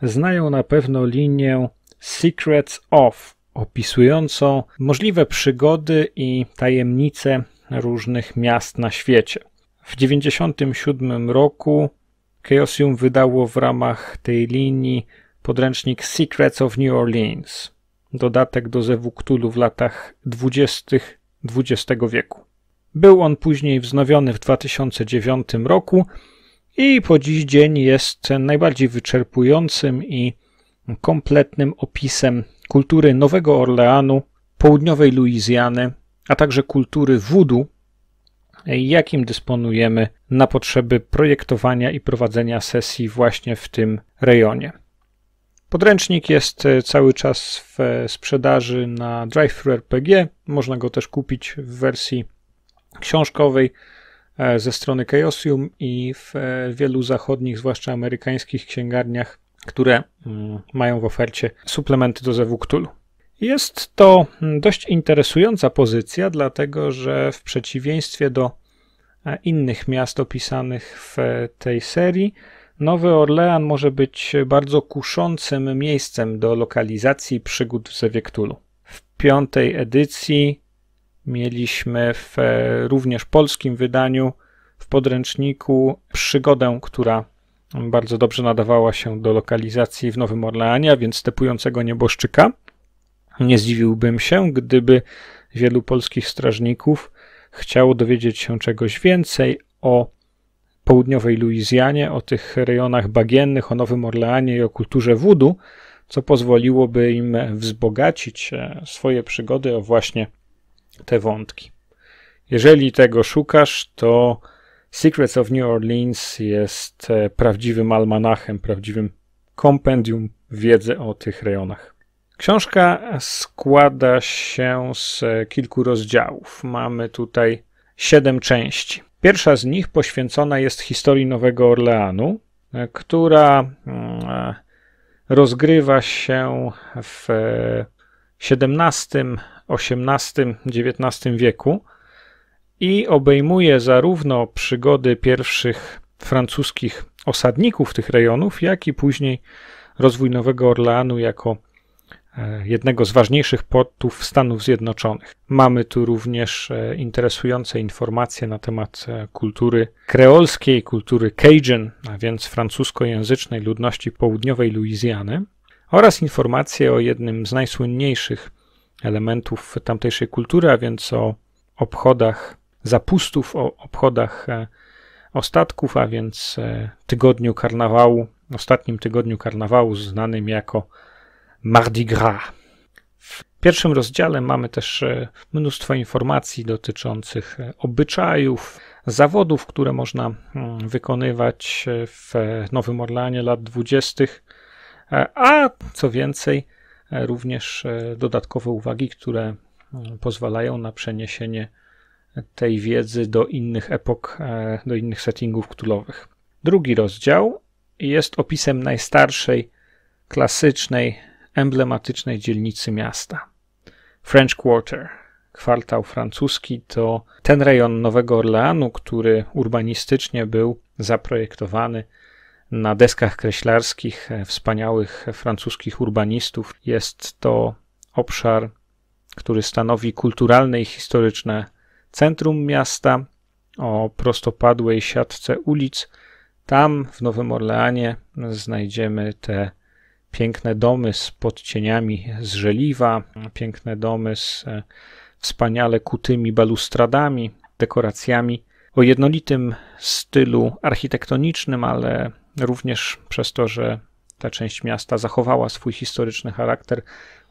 Speaker 1: znają na pewno linię Secrets of, opisującą możliwe przygody i tajemnice różnych miast na świecie. W 1997 roku Chaosium wydało w ramach tej linii podręcznik Secrets of New Orleans dodatek do Zewu Cthulhu w latach 20. XX wieku. Był on później wznowiony w 2009 roku i po dziś dzień jest najbardziej wyczerpującym i kompletnym opisem kultury Nowego Orleanu, południowej Luizjany, a także kultury wudu, jakim dysponujemy na potrzeby projektowania i prowadzenia sesji właśnie w tym rejonie. Podręcznik jest e, cały czas w e, sprzedaży na drive RPG. Można go też kupić w wersji książkowej e, ze strony Chaosium i w wielu zachodnich, zwłaszcza amerykańskich księgarniach, które mm, mają w ofercie suplementy do Zewu Jest to mm, dość interesująca pozycja, dlatego że w przeciwieństwie do innych miast opisanych w tej serii, Nowy Orlean może być bardzo kuszącym miejscem do lokalizacji przygód w Zewiektulu. W piątej edycji mieliśmy w e, również polskim wydaniu w podręczniku przygodę, która bardzo dobrze nadawała się do lokalizacji w Nowym Orleanie, a więc stepującego nieboszczyka. Nie zdziwiłbym się, gdyby wielu polskich strażników chciało dowiedzieć się czegoś więcej o południowej Luizjanie, o tych rejonach bagiennych, o Nowym Orleanie i o kulturze wudu, co pozwoliłoby im wzbogacić e, swoje przygody o właśnie te wątki. Jeżeli tego szukasz, to Secrets of New Orleans jest e, prawdziwym almanachem, prawdziwym kompendium wiedzy o tych rejonach. Książka składa się z e, kilku rozdziałów. Mamy tutaj siedem części. Pierwsza z nich poświęcona jest historii Nowego Orleanu, e, która mm, e, rozgrywa się w XVII, XVIII, XIX wieku i obejmuje zarówno przygody pierwszych francuskich osadników tych rejonów, jak i później rozwój Nowego Orleanu jako E, jednego z ważniejszych portów Stanów Zjednoczonych. Mamy tu również e, interesujące informacje na temat e, kultury kreolskiej, kultury Cajun, a więc francuskojęzycznej ludności południowej Luizjany, oraz informacje o jednym z najsłynniejszych elementów tamtejszej kultury, a więc o obchodach zapustów, o obchodach ostatków, a więc tygodniu karnawału, ostatnim tygodniu karnawału znanym jako Mardi Gras. W pierwszym rozdziale mamy też e, mnóstwo informacji dotyczących e, obyczajów, zawodów, które można mm, wykonywać e, w Nowym Orlanie lat 20. A co więcej, również dodatkowe uwagi, które mm, pozwalają na przeniesienie tej wiedzy do innych epok, do innych settingów królowych. Drugi rozdział jest opisem najstarszej klasycznej emblematycznej dzielnicy miasta. French Quarter, kwartał francuski, to ten rejon Nowego Orleanu, który urbanistycznie był zaprojektowany na deskach kreślarskich wspaniałych francuskich urbanistów. Jest to obszar, który stanowi kulturalne i historyczne centrum miasta o prostopadłej siatce ulic. Tam w Nowym Orleanie znajdziemy te piękne domy z podcieniami z żeliwa, piękne domy z e, wspaniale kutymi balustradami, dekoracjami o jednolitym stylu architektonicznym, ale również przez to, że ta część miasta zachowała swój historyczny charakter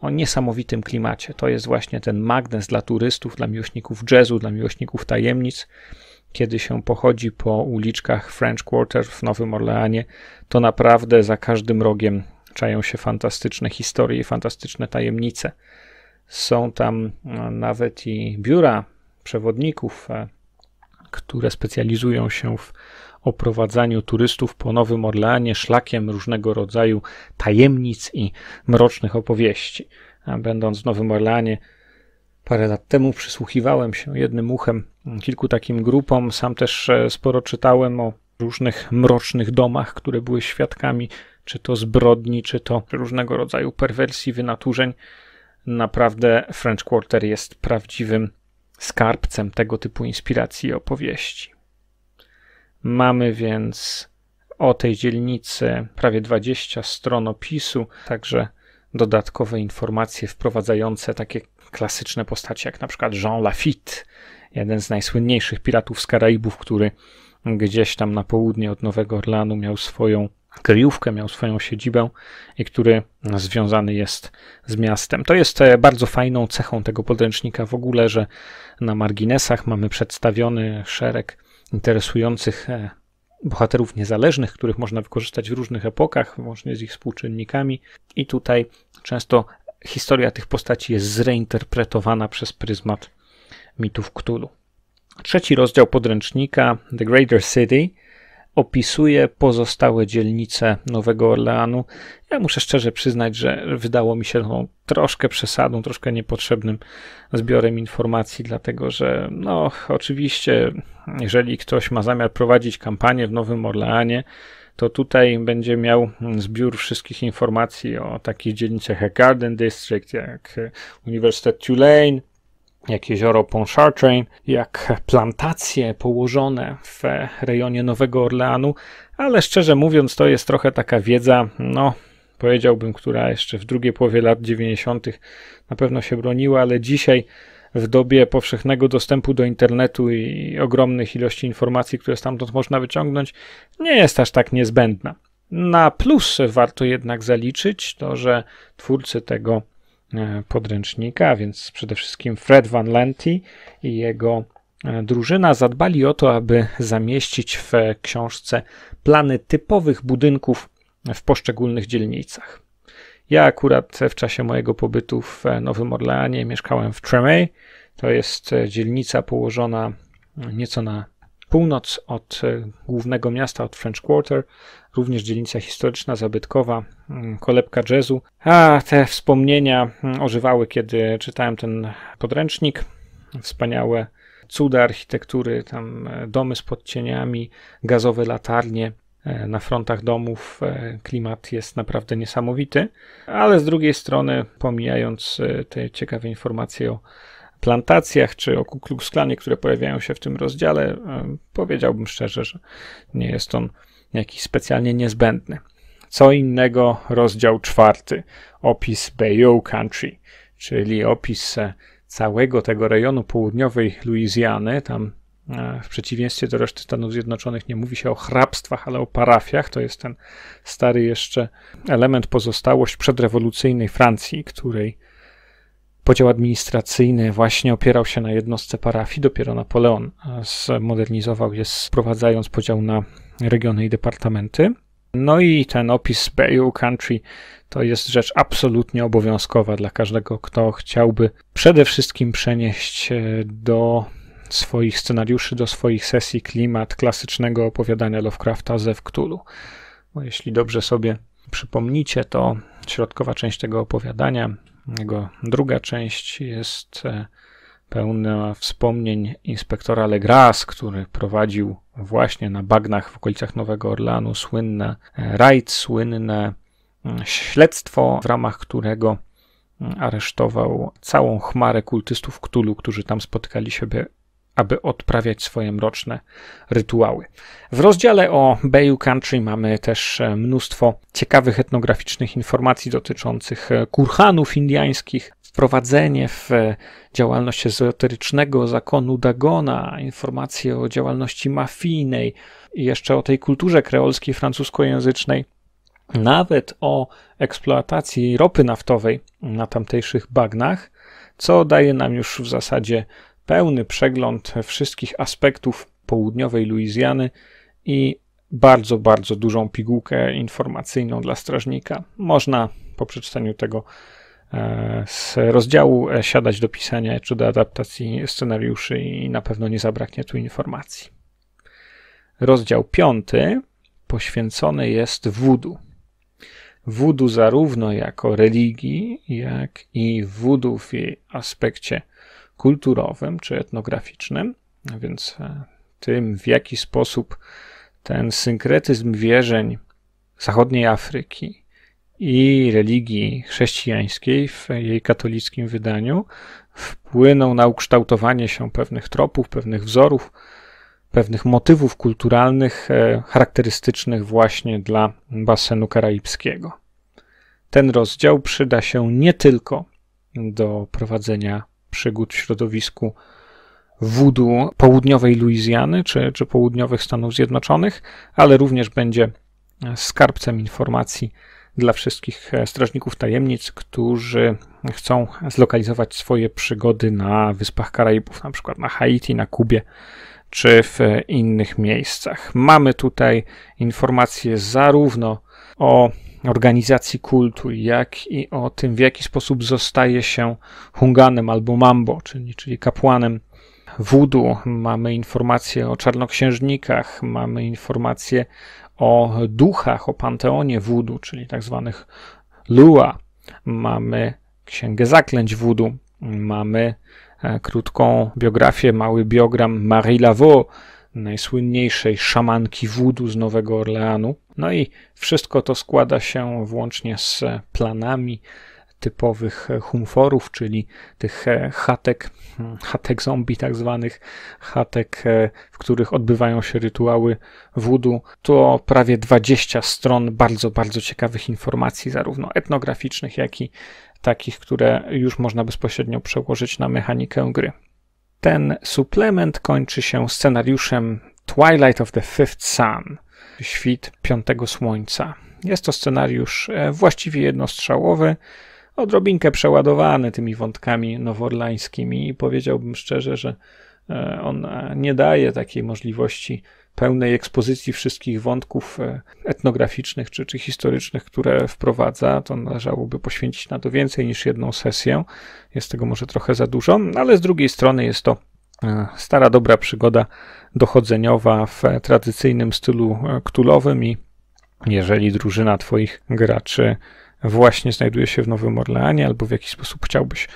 Speaker 1: o niesamowitym klimacie. To jest właśnie ten magnes dla turystów, dla miłośników jazzu, dla miłośników tajemnic. Kiedy się pochodzi po uliczkach French Quarter w Nowym Orleanie, to naprawdę za każdym rogiem czają się fantastyczne historie i fantastyczne tajemnice. Są tam e, nawet i biura przewodników, e, które specjalizują się w oprowadzaniu turystów po Nowym Orleanie szlakiem różnego rodzaju tajemnic i mrocznych opowieści. będąc w Nowym Orleanie parę lat temu, przysłuchiwałem się jednym uchem kilku takim grupom. Sam też e, sporo czytałem o różnych mrocznych domach, które były świadkami czy to zbrodni, czy to różnego rodzaju perwersji, wynaturzeń. Naprawdę French Quarter jest prawdziwym skarbcem tego typu inspiracji i opowieści. Mamy więc o tej dzielnicy prawie 20 stron opisu, także dodatkowe informacje wprowadzające takie klasyczne postacie jak na przykład Jean Lafitte, jeden z najsłynniejszych piratów z Karaibów, który gdzieś tam na południe od Nowego Orlanu miał swoją kryjówkę, miał swoją siedzibę i który związany jest z miastem. To jest e, bardzo fajną cechą tego podręcznika w ogóle, że na marginesach mamy przedstawiony szereg interesujących e, bohaterów niezależnych, których można wykorzystać w różnych epokach, łącznie z ich współczynnikami. I tutaj często historia tych postaci jest zreinterpretowana przez pryzmat mitów Cthulhu. Trzeci rozdział podręcznika The Greater City opisuje pozostałe dzielnice Nowego Orleanu. Ja muszę szczerze przyznać, że wydało mi się no, troszkę przesadą, troszkę niepotrzebnym zbiorem informacji, dlatego że, no, oczywiście, jeżeli ktoś ma zamiar prowadzić kampanię w Nowym Orleanie, to tutaj będzie miał zbiór wszystkich informacji o takich dzielnicach jak Garden District, jak Uniwersytet Tulane, jak jezioro Ponchartrain, jak plantacje położone w rejonie Nowego Orleanu, ale szczerze mówiąc, to jest trochę taka wiedza, no powiedziałbym, która jeszcze w drugiej połowie lat 90. na pewno się broniła, ale dzisiaj w dobie powszechnego dostępu do internetu i ogromnych ilości informacji, które stamtąd można wyciągnąć, nie jest aż tak niezbędna. Na plus warto jednak zaliczyć to, że twórcy tego E, podręcznika, więc przede wszystkim Fred Van Lenti i jego e, drużyna zadbali o to, aby zamieścić w książce plany typowych budynków w poszczególnych dzielnicach. Ja akurat w czasie mojego pobytu w e, Nowym Orleanie mieszkałem w Tremay. To jest dzielnica położona nieco na Północ od e, głównego miasta, od French Quarter, również dzielnica historyczna, zabytkowa, mm, kolebka jazzu. A te wspomnienia mm, ożywały, kiedy czytałem ten podręcznik. Wspaniałe cuda architektury, tam e, domy z podcieniami, gazowe latarnie e, na frontach domów. Klimat jest naprawdę niesamowity, ale z drugiej strony, pomijając te ciekawe informacje o plantacjach czy o Ku Klux Klanie, które pojawiają się w tym rozdziale, e, powiedziałbym szczerze, że nie jest on jakiś specjalnie niezbędny. Co innego rozdział czwarty, opis Bayou Country, czyli opis całego tego rejonu południowej Luizjany, tam e, w przeciwieństwie do reszty Stanów Zjednoczonych nie mówi się o hrabstwach, ale o parafiach. To jest ten stary jeszcze element, pozostałość przedrewolucyjnej Francji, której Podział administracyjny właśnie opierał się na jednostce parafii, dopiero Napoleon e, zmodernizował je, sprowadzając podział na regiony i departamenty. No i ten opis Bayou Country to jest rzecz absolutnie obowiązkowa dla każdego, kto chciałby przede wszystkim przenieść e, do swoich scenariuszy, do swoich sesji klimat klasycznego opowiadania Lovecrafta ze Wktulu. Bo jeśli dobrze sobie przypomnicie, to środkowa część tego opowiadania jego druga część jest e, pełna wspomnień inspektora Legras, który prowadził właśnie na bagnach w okolicach Nowego Orlanu słynne e, rajd, słynne mm, śledztwo, w ramach którego mm, aresztował całą chmarę kultystów Ktulu, którzy tam spotkali siebie aby odprawiać swoje mroczne rytuały. W rozdziale o Bayou Country mamy też e, mnóstwo ciekawych etnograficznych informacji dotyczących e, kurhanów indiańskich, wprowadzenie w e, działalność ezoterycznego zakonu Dagona, informacje o działalności mafijnej i jeszcze o tej kulturze kreolskiej francuskojęzycznej nawet o eksploatacji ropy naftowej na tamtejszych bagnach, co daje nam już w zasadzie pełny przegląd wszystkich aspektów południowej Luizjany i bardzo, bardzo dużą pigułkę informacyjną dla strażnika. Można po przeczytaniu tego e, z rozdziału e, siadać do pisania czy do adaptacji scenariuszy i na pewno nie zabraknie tu informacji. Rozdział piąty poświęcony jest wudu. Wudu zarówno jako religii, jak i wudu w jej aspekcie kulturowym czy etnograficznym, więc e, tym, w jaki sposób ten synkretyzm wierzeń zachodniej Afryki i religii chrześcijańskiej w jej katolickim wydaniu wpłynął na ukształtowanie się pewnych tropów, pewnych wzorów, pewnych motywów kulturalnych e, charakterystycznych właśnie dla basenu karaibskiego. Ten rozdział przyda się nie tylko do prowadzenia przygód w środowisku wudu południowej Luizjany czy, czy południowych Stanów Zjednoczonych, ale również będzie skarbcem informacji dla wszystkich e, strażników tajemnic, którzy chcą zlokalizować swoje przygody na Wyspach Karaibów, na przykład na Haiti, na Kubie czy w innych miejscach. Mamy tutaj informacje zarówno o organizacji kultu, jak i o tym, w jaki sposób zostaje się hunganem albo mambo, czyli, czyli kapłanem wudu. Mamy informacje o czarnoksiężnikach, mamy informacje o duchach, o panteonie wudu, czyli tak zwanych lua. Mamy księgę zaklęć wudu, mamy e, krótką biografię, mały biogram Marie Laveau, najsłynniejszej szamanki wudu z Nowego Orleanu. No i wszystko to składa się włącznie z planami typowych e, humforów, czyli tych e, chatek, hmm, chatek zombie tak zwanych, chatek, e, w których odbywają się rytuały wudu. To prawie 20 stron bardzo, bardzo ciekawych informacji, zarówno etnograficznych, jak i takich, które już można bezpośrednio przełożyć na mechanikę gry. Ten suplement kończy się scenariuszem Twilight of the Fifth Sun – Świt Piątego Słońca. Jest to scenariusz e, właściwie jednostrzałowy, odrobinkę przeładowany tymi wątkami noworlańskimi i powiedziałbym szczerze, że e, on e, nie daje takiej możliwości pełnej ekspozycji wszystkich wątków etnograficznych czy, czy historycznych, które wprowadza. To należałoby poświęcić na to więcej niż jedną sesję. Jest tego może trochę za dużo, ale z drugiej strony jest to E, stara dobra przygoda dochodzeniowa w tradycyjnym stylu e, ktulowym i jeżeli drużyna Twoich graczy właśnie znajduje się w Nowym Orleanie albo w jakiś sposób chciałbyś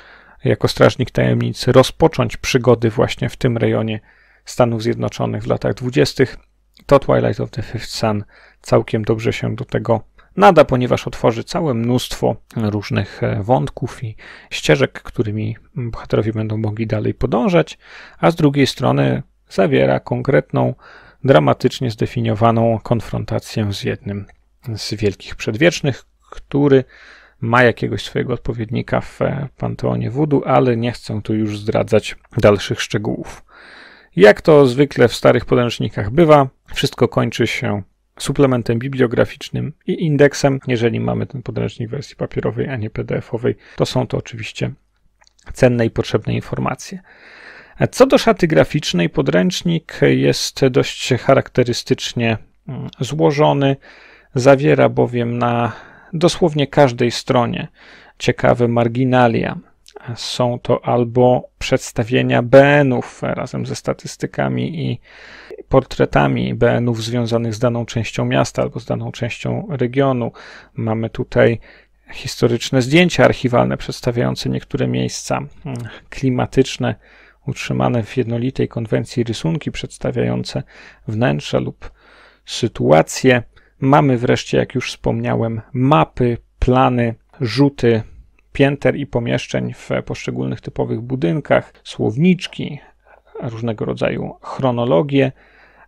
Speaker 1: jako strażnik tajemnic rozpocząć przygody właśnie w tym rejonie Stanów Zjednoczonych w latach dwudziestych, to Twilight of the Fifth Sun całkiem dobrze się do tego nada, ponieważ otworzy całe mnóstwo różnych e, wątków i ścieżek, którymi bohaterowie będą mogli dalej podążać, a z drugiej strony zawiera konkretną, dramatycznie zdefiniowaną konfrontację z jednym z wielkich przedwiecznych, który ma jakiegoś swojego odpowiednika w e, panteonie wudu, ale nie chcę tu już zdradzać dalszych szczegółów. Jak to zwykle w starych podręcznikach bywa, wszystko kończy się suplementem bibliograficznym i indeksem, jeżeli mamy ten podręcznik w wersji papierowej, a nie PDF-owej. To są to oczywiście cenne i potrzebne informacje. Co do szaty graficznej, podręcznik jest dość charakterystycznie mm, złożony. Zawiera bowiem na dosłownie każdej stronie ciekawe marginalia. Są to albo przedstawienia BN-ów razem ze statystykami i portretami BN-ów związanych z daną częścią miasta albo z daną częścią regionu. Mamy tutaj historyczne zdjęcia archiwalne przedstawiające niektóre miejsca mm, klimatyczne, utrzymane w jednolitej konwencji rysunki przedstawiające wnętrze lub sytuacje. Mamy wreszcie, jak już wspomniałem, mapy, plany, rzuty pięter i pomieszczeń w poszczególnych typowych budynkach, słowniczki, różnego rodzaju chronologie.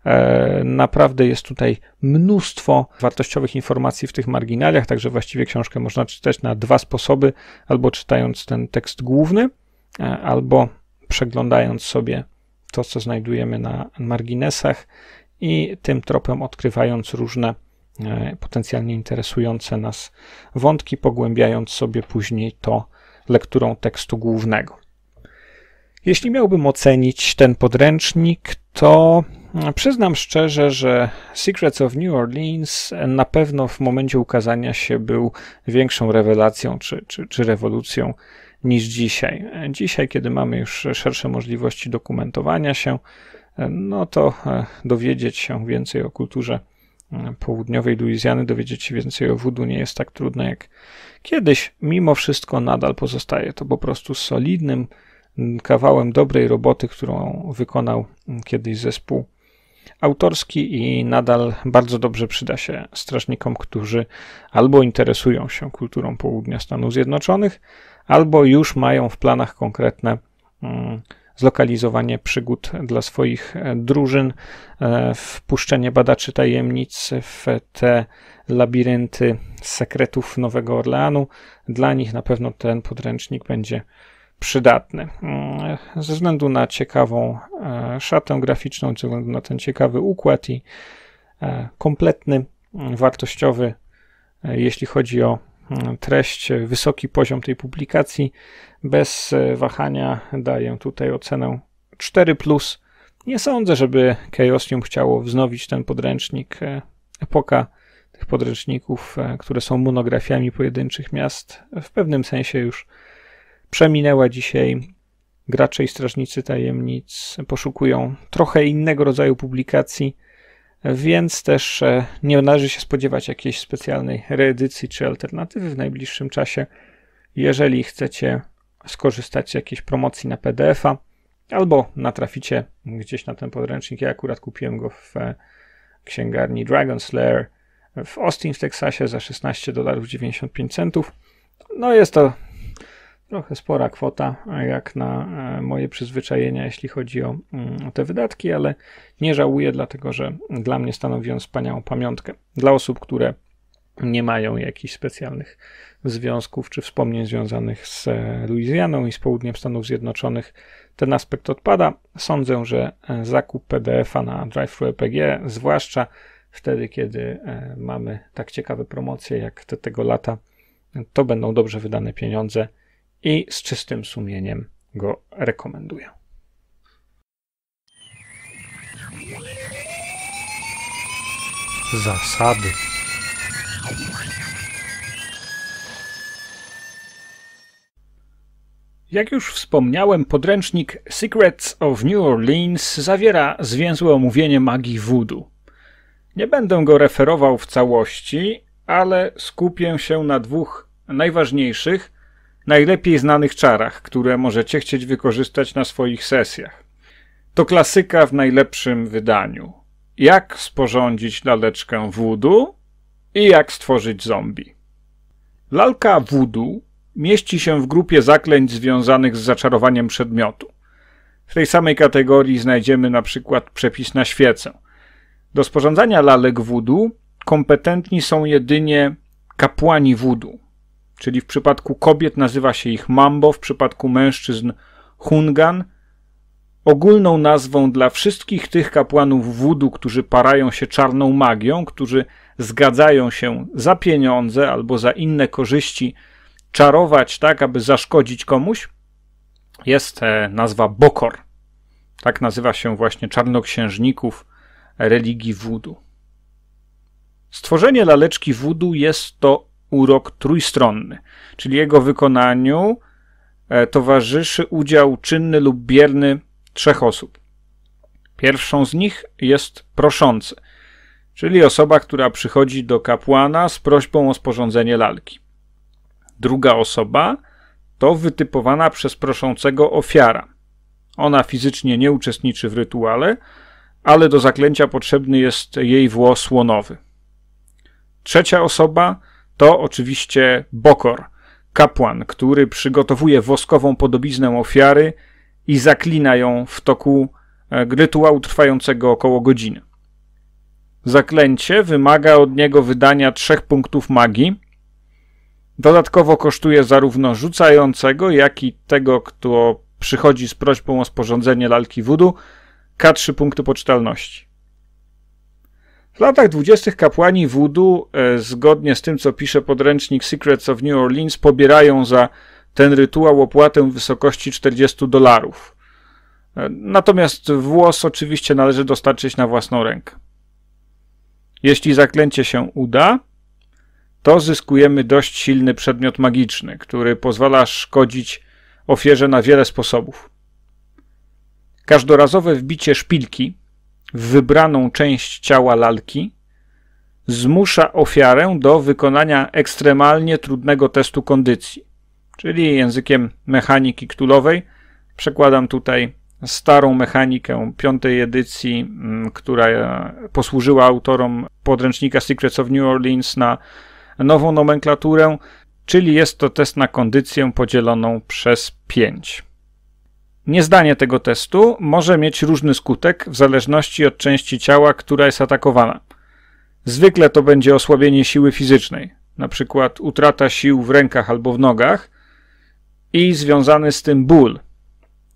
Speaker 1: E, naprawdę jest tutaj mnóstwo wartościowych informacji w tych marginaliach, także właściwie książkę można czytać na dwa sposoby: albo czytając ten tekst główny, e, albo przeglądając sobie to, co znajdujemy na marginesach i tym tropem odkrywając różne e, potencjalnie interesujące nas wątki, pogłębiając sobie później to lekturą tekstu głównego. Jeśli miałbym ocenić ten podręcznik, to przyznam szczerze, że Secrets of New Orleans na pewno w momencie ukazania się był większą rewelacją czy, czy, czy rewolucją niż dzisiaj. Dzisiaj, kiedy mamy już szersze możliwości dokumentowania się, no to e, dowiedzieć się więcej o kulturze e, południowej Luizjany, dowiedzieć się więcej o wudu nie jest tak trudne jak kiedyś. Mimo wszystko nadal pozostaje to po prostu solidnym kawałem dobrej roboty, którą wykonał kiedyś zespół autorski i nadal bardzo dobrze przyda się strażnikom, którzy albo interesują się kulturą południa Stanów Zjednoczonych, albo już mają w planach konkretne mm, zlokalizowanie przygód dla swoich e, drużyn, e, wpuszczenie badaczy tajemnic w te labirynty sekretów Nowego Orleanu. Dla nich na pewno ten podręcznik będzie przydatny. Mm, ze względu na ciekawą e, szatę graficzną, ze względu na ten ciekawy układ i e, kompletny, mm, wartościowy, e, jeśli chodzi o mm, treść, wysoki poziom tej publikacji. Bez wahania daję tutaj ocenę 4. Nie sądzę, żeby Chaosium chciało wznowić ten podręcznik. Epoka tych podręczników, które są monografiami pojedynczych miast, w pewnym sensie już przeminęła dzisiaj. Gracze i strażnicy tajemnic poszukują trochę innego rodzaju publikacji, więc też e, nie należy się spodziewać jakiejś specjalnej reedycji czy alternatywy w najbliższym czasie. Jeżeli chcecie skorzystać z jakiejś promocji na PDF-a, albo natraficie gdzieś na ten podręcznik. Ja akurat kupiłem go w e, księgarni Dragon Slayer w Austin w Teksasie za 16,95 dolarów centów. No jest to trochę spora kwota, jak na e, moje przyzwyczajenia, jeśli chodzi o, mm, o, te wydatki, ale nie żałuję, dlatego że dla mnie stanowi on wspaniałą pamiątkę. Dla osób, które nie mają jakichś specjalnych związków czy wspomnień związanych z e, Luizjaną i z południem Stanów Zjednoczonych, ten aspekt odpada. Sądzę, że e, zakup PDF-a na DriveThruEPG, zwłaszcza wtedy, kiedy mamy tak ciekawe promocje jak te tego lata, to będą dobrze wydane pieniądze i z czystym sumieniem go rekomenduję. Zasady. Jak już wspomniałem, podręcznik Secrets of New Orleans zawiera zwięzłe omówienie magii voodoo. Nie będę go referował w całości, ale skupię się na dwóch najważniejszych, najlepiej znanych czarach, które możecie chcieć wykorzystać na swoich sesjach. To klasyka w najlepszym wydaniu. Jak sporządzić laleczkę wudu i jak stworzyć zombie. Lalka wudu mieści się w grupie zaklęć związanych z zaczarowaniem przedmiotu. W tej samej kategorii znajdziemy na przykład przepis na świecę. Do sporządzania lalek wudu kompetentni są jedynie kapłani wudu, czyli w przypadku kobiet nazywa się ich mambo, w przypadku mężczyzn hungan. Ogólną nazwą dla wszystkich tych kapłanów wudu, którzy parają się czarną magią, którzy zgadzają się za pieniądze albo za inne korzyści czarować tak, aby zaszkodzić komuś, jest e, nazwa bokor. Tak nazywa się właśnie czarnoksiężników religii wudu. Stworzenie laleczki wudu jest to urok trójstronny, czyli jego wykonaniu e, towarzyszy udział czynny lub bierny trzech osób. Pierwszą z nich jest proszący, czyli osoba, która przychodzi do kapłana z prośbą o sporządzenie lalki. Druga osoba to wytypowana przez proszącego ofiara. Ona fizycznie nie uczestniczy w rytuale, ale do zaklęcia potrzebny jest jej włos słonowy. Trzecia osoba to oczywiście Bokor, kapłan, który przygotowuje woskową podobiznę ofiary i zaklina ją w toku e, rytuału trwającego około godziny. Zaklęcie wymaga od niego wydania trzech punktów magii. Dodatkowo kosztuje zarówno rzucającego, jak i tego, kto przychodzi z prośbą o sporządzenie lalki wudu, K3 punkty poczytalności. W latach dwudziestych kapłani voodoo, e, zgodnie z tym co pisze podręcznik Secrets of New Orleans, pobierają za ten rytuał opłatę w wysokości 40 dolarów. E, natomiast włos oczywiście należy dostarczyć na własną rękę. Jeśli zaklęcie się uda, to zyskujemy dość silny przedmiot magiczny, który pozwala szkodzić ofierze na wiele sposobów. Każdorazowe wbicie szpilki w wybraną część ciała lalki, zmusza ofiarę do wykonania ekstremalnie trudnego testu kondycji. Czyli językiem mechaniki ktulowej przekładam tutaj starą mechanikę piątej edycji, mm, która e, posłużyła autorom podręcznika Secrets of New Orleans na nową nomenklaturę, czyli jest to test na kondycję podzieloną przez 5. Niezdanie tego testu może mieć różny skutek w zależności od części ciała, która jest atakowana. Zwykle to będzie osłabienie siły fizycznej, np. utrata sił w rękach albo w nogach i związany z tym ból.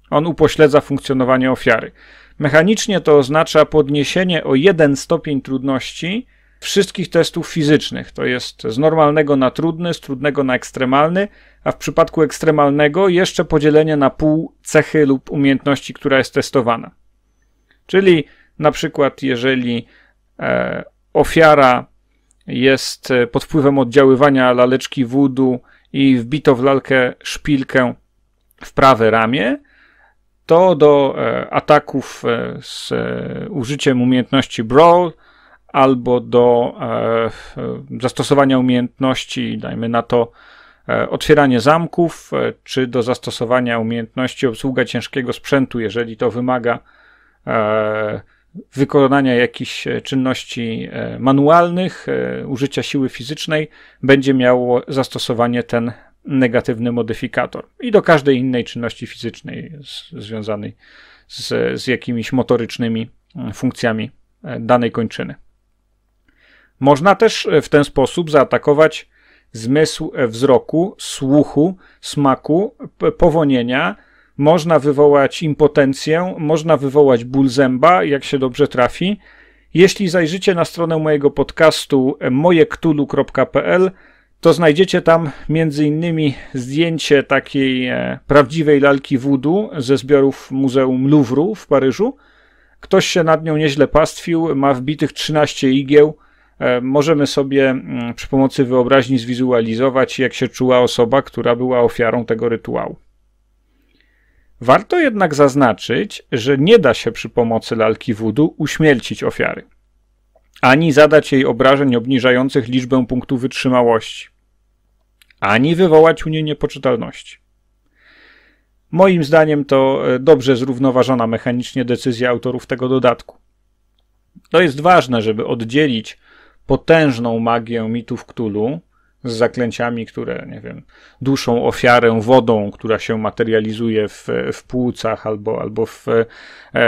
Speaker 1: On upośledza funkcjonowanie ofiary. Mechanicznie to oznacza podniesienie o jeden stopień trudności wszystkich testów fizycznych. To jest z normalnego na trudny, z trudnego na ekstremalny, a w przypadku ekstremalnego jeszcze podzielenie na pół cechy lub umiejętności, która jest testowana. Czyli na przykład, jeżeli e, ofiara jest e, pod wpływem oddziaływania laleczki wódu i wbito w lalkę szpilkę w prawe ramię, to do e, ataków e, z użyciem umiejętności Brawl albo do e, e, zastosowania umiejętności, dajmy na to e, otwieranie zamków, czy do zastosowania umiejętności obsługa ciężkiego sprzętu, jeżeli to wymaga wykonania jakichś czynności manualnych, użycia siły fizycznej, będzie miało zastosowanie ten negatywny modyfikator. I do każdej innej czynności fizycznej związanej z, z jakimiś motorycznymi mm, funkcjami danej kończyny. Można też e, w ten sposób zaatakować zmysł e, wzroku, słuchu, smaku, powonienia. Można wywołać impotencję, można wywołać ból zęba, jak się dobrze trafi. Jeśli zajrzycie na stronę mojego podcastu e, mojektulu.pl, to znajdziecie tam m.in. zdjęcie takiej prawdziwej lalki wudu ze zbiorów Muzeum Louvru w Paryżu. Ktoś się nad nią nieźle pastwił, ma wbitych 13 igieł, E, możemy sobie mm, przy pomocy wyobraźni zwizualizować, jak się czuła osoba, która była ofiarą tego rytuału. Warto jednak zaznaczyć, że nie da się przy pomocy lalki wudu uśmiercić ofiary, ani zadać jej obrażeń obniżających liczbę punktów wytrzymałości, ani wywołać u niej niepoczytalności. Moim zdaniem to e, dobrze zrównoważona mechanicznie decyzja autorów tego dodatku. To jest ważne, żeby oddzielić potężną magię mitów Ktulu z zaklęciami, które, nie wiem, duszą ofiarę wodą, która się materializuje w, w płucach albo, albo w, e, e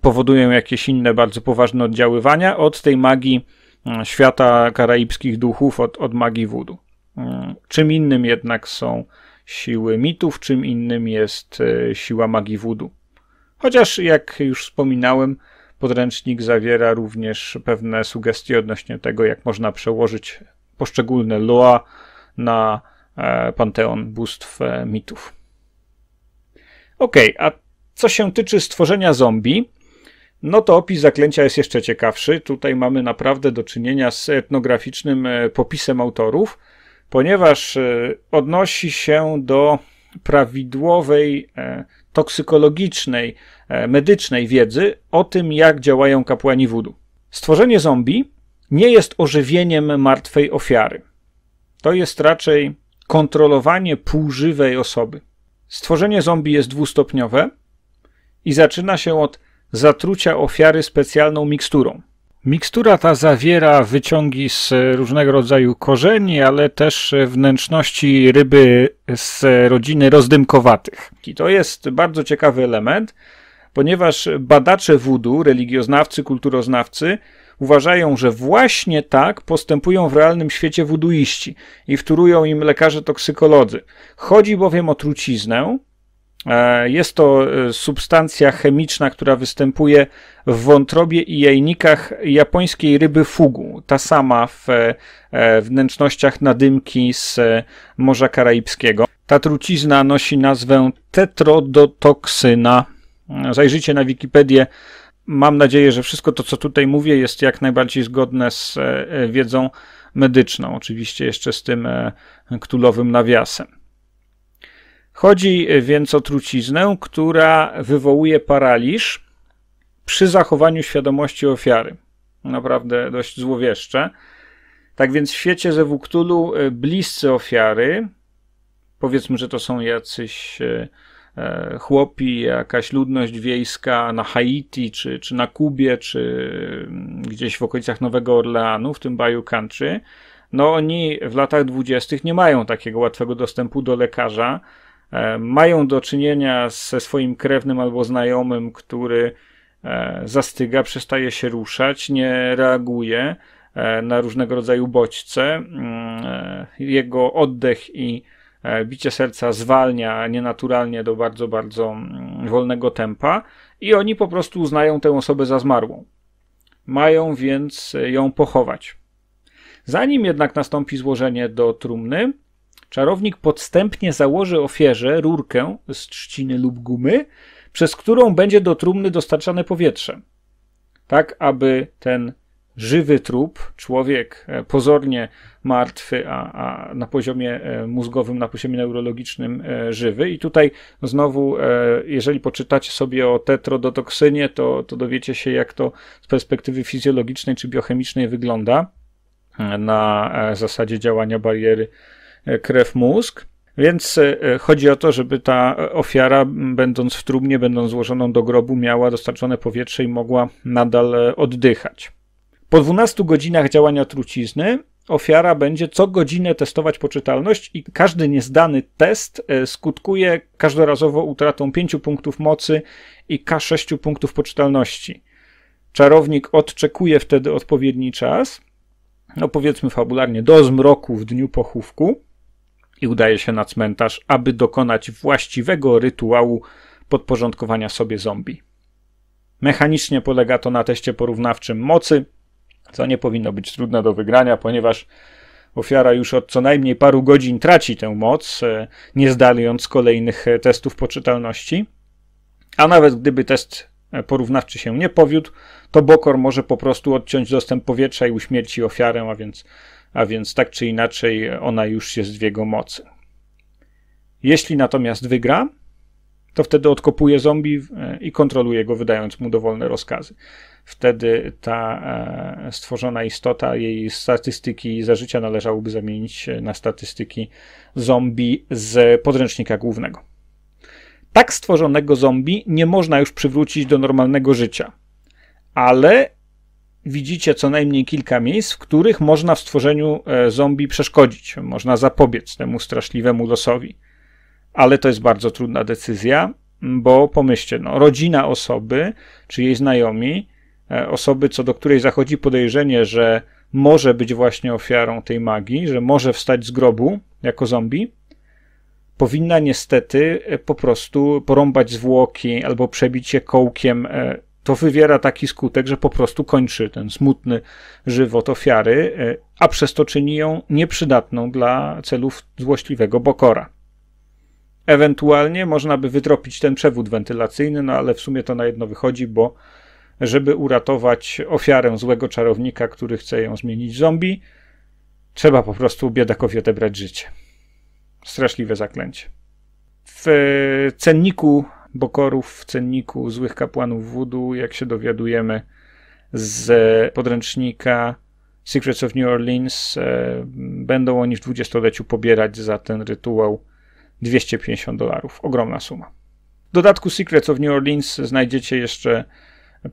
Speaker 1: powodują jakieś inne bardzo poważne oddziaływania od tej magii mm, świata karaibskich duchów, od, od magii wudu. Mm, czym innym jednak są siły mitów, czym innym jest e, siła magii wudu. Chociaż, jak już wspominałem, Podręcznik zawiera również pewne sugestie odnośnie tego, jak można przełożyć poszczególne loa na e, panteon bóstw e, mitów. Ok, a co się tyczy stworzenia zombie, no to opis zaklęcia jest jeszcze ciekawszy. Tutaj mamy naprawdę do czynienia z etnograficznym e, popisem autorów, ponieważ odnosi się do prawidłowej toksykologicznej, e, medycznej wiedzy o tym, jak działają kapłani wudu. Stworzenie zombie nie jest ożywieniem martwej ofiary. To jest raczej kontrolowanie półżywej osoby. Stworzenie zombie jest dwustopniowe i zaczyna się od zatrucia ofiary specjalną miksturą. Mikstura ta zawiera wyciągi z różnego rodzaju korzeni, ale też wnętrzności ryby z rodziny rozdymkowatych. I to jest bardzo ciekawy element, ponieważ badacze wudu, religioznawcy, kulturoznawcy uważają, że właśnie tak postępują w realnym świecie wuduiści i wtórują im lekarze toksykolodzy. Chodzi bowiem o truciznę, E, jest to e, substancja chemiczna, która występuje w wątrobie i jajnikach japońskiej ryby fugu. Ta sama w e, wnętrznościach nadymki z Morza Karaibskiego. Ta trucizna nosi nazwę tetrodotoksyna. Zajrzyjcie na Wikipedię. Mam nadzieję, że wszystko to, co tutaj mówię, jest jak najbardziej zgodne z wiedzą medyczną. Oczywiście jeszcze z tym ktulowym nawiasem. Chodzi więc o truciznę, która wywołuje paraliż przy zachowaniu świadomości ofiary. Naprawdę dość złowieszcze. Tak więc w świecie Zewuktulu e, bliscy ofiary, powiedzmy, że to są jacyś e, e, chłopi, jakaś ludność wiejska na Haiti, czy, czy na Kubie, czy mm, gdzieś w okolicach Nowego Orleanu, w tym Bayou Country, no oni w latach dwudziestych nie mają takiego łatwego dostępu do lekarza, E, mają do czynienia ze swoim krewnym albo znajomym, który e, zastyga, przestaje się ruszać, nie reaguje e, na różnego rodzaju bodźce. Mm, jego oddech i bicie serca zwalnia nienaturalnie do bardzo, bardzo mm, wolnego tempa i oni po prostu uznają tę osobę za zmarłą. Mają więc ją pochować. Zanim jednak nastąpi złożenie do trumny, Czarownik podstępnie założy ofierze rurkę z trzciny lub gumy, przez którą będzie do trumny dostarczane powietrze. Tak, aby ten żywy trup, człowiek e, pozornie martwy, a, a, na poziomie e, mózgowym, na poziomie neurologicznym e, żywy. I tutaj znowu, jeżeli poczytacie sobie o tetrodotoksynie, to, to dowiecie się, jak to z perspektywy fizjologicznej czy biochemicznej wygląda na zasadzie działania bariery E, krew-mózg. Więc e, e, chodzi o to, żeby ta ofiara, będąc w trumnie, będąc złożoną do grobu, miała dostarczone powietrze i mogła nadal oddychać. Po 12 godzinach działania trucizny ofiara będzie co godzinę testować poczytalność i każdy niezdany test skutkuje każdorazowo utratą 5 punktów mocy i K6 punktów poczytalności. Czarownik odczekuje wtedy odpowiedni czas, no powiedzmy fabularnie do zmroku w dniu pochówku i udaje się na cmentarz, aby dokonać właściwego rytuału podporządkowania sobie zombie. Mechanicznie polega to na teście porównawczym mocy, co nie powinno być trudne do wygrania, ponieważ ofiara już od co najmniej paru godzin traci tę moc, e, nie zdaliąc kolejnych e, testów poczytalności. A nawet gdyby test e, porównawczy się nie powiódł, to Bokor może po prostu odciąć dostęp powietrza i uśmierci ofiarę, a więc a więc tak czy inaczej ona już jest w jego mocy. Jeśli natomiast wygra, to wtedy odkopuje zombie e, i kontroluje go, wydając mu dowolne rozkazy. Wtedy ta e, stworzona istota, jej statystyki życia należałoby zamienić e, na statystyki zombie z podręcznika głównego. Tak stworzonego zombie nie można już przywrócić do normalnego życia, ale widzicie co najmniej kilka miejsc, w których można w stworzeniu e, zombie przeszkodzić, można zapobiec temu straszliwemu losowi. Ale to jest bardzo trudna decyzja, bo pomyślcie, no, rodzina osoby, czy jej znajomi, e, osoby, co do której zachodzi podejrzenie, że może być właśnie ofiarą tej magii, że może wstać z grobu jako zombie, powinna niestety e, po prostu porąbać zwłoki albo przebić je kołkiem to wywiera taki skutek, że po prostu kończy ten smutny żywot ofiary, e, a przez to czyni ją nieprzydatną dla celów złośliwego Bokora. Ewentualnie można by wytropić ten przewód wentylacyjny, no ale w sumie to na jedno wychodzi, bo żeby uratować ofiarę złego czarownika, który chce ją zmienić w zombie, trzeba po prostu biedakowi odebrać życie. Straszliwe zaklęcie. W e, cenniku bokorów w cenniku złych kapłanów voodoo, jak się dowiadujemy z podręcznika Secrets of New Orleans, e, będą oni w dwudziestoleciu pobierać za ten rytuał 250 dolarów. Ogromna suma. W dodatku Secrets of New Orleans znajdziecie jeszcze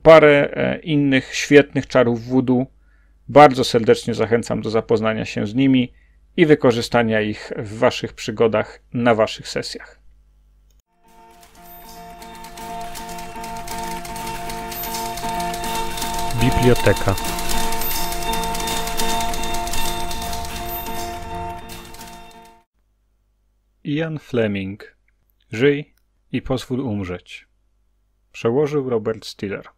Speaker 1: parę e, innych świetnych czarów voodoo. Bardzo serdecznie zachęcam do zapoznania się z nimi i wykorzystania ich w Waszych przygodach na Waszych sesjach. biblioteka Ian Fleming Żyj i pozwól umrzeć Przełożył Robert Stiller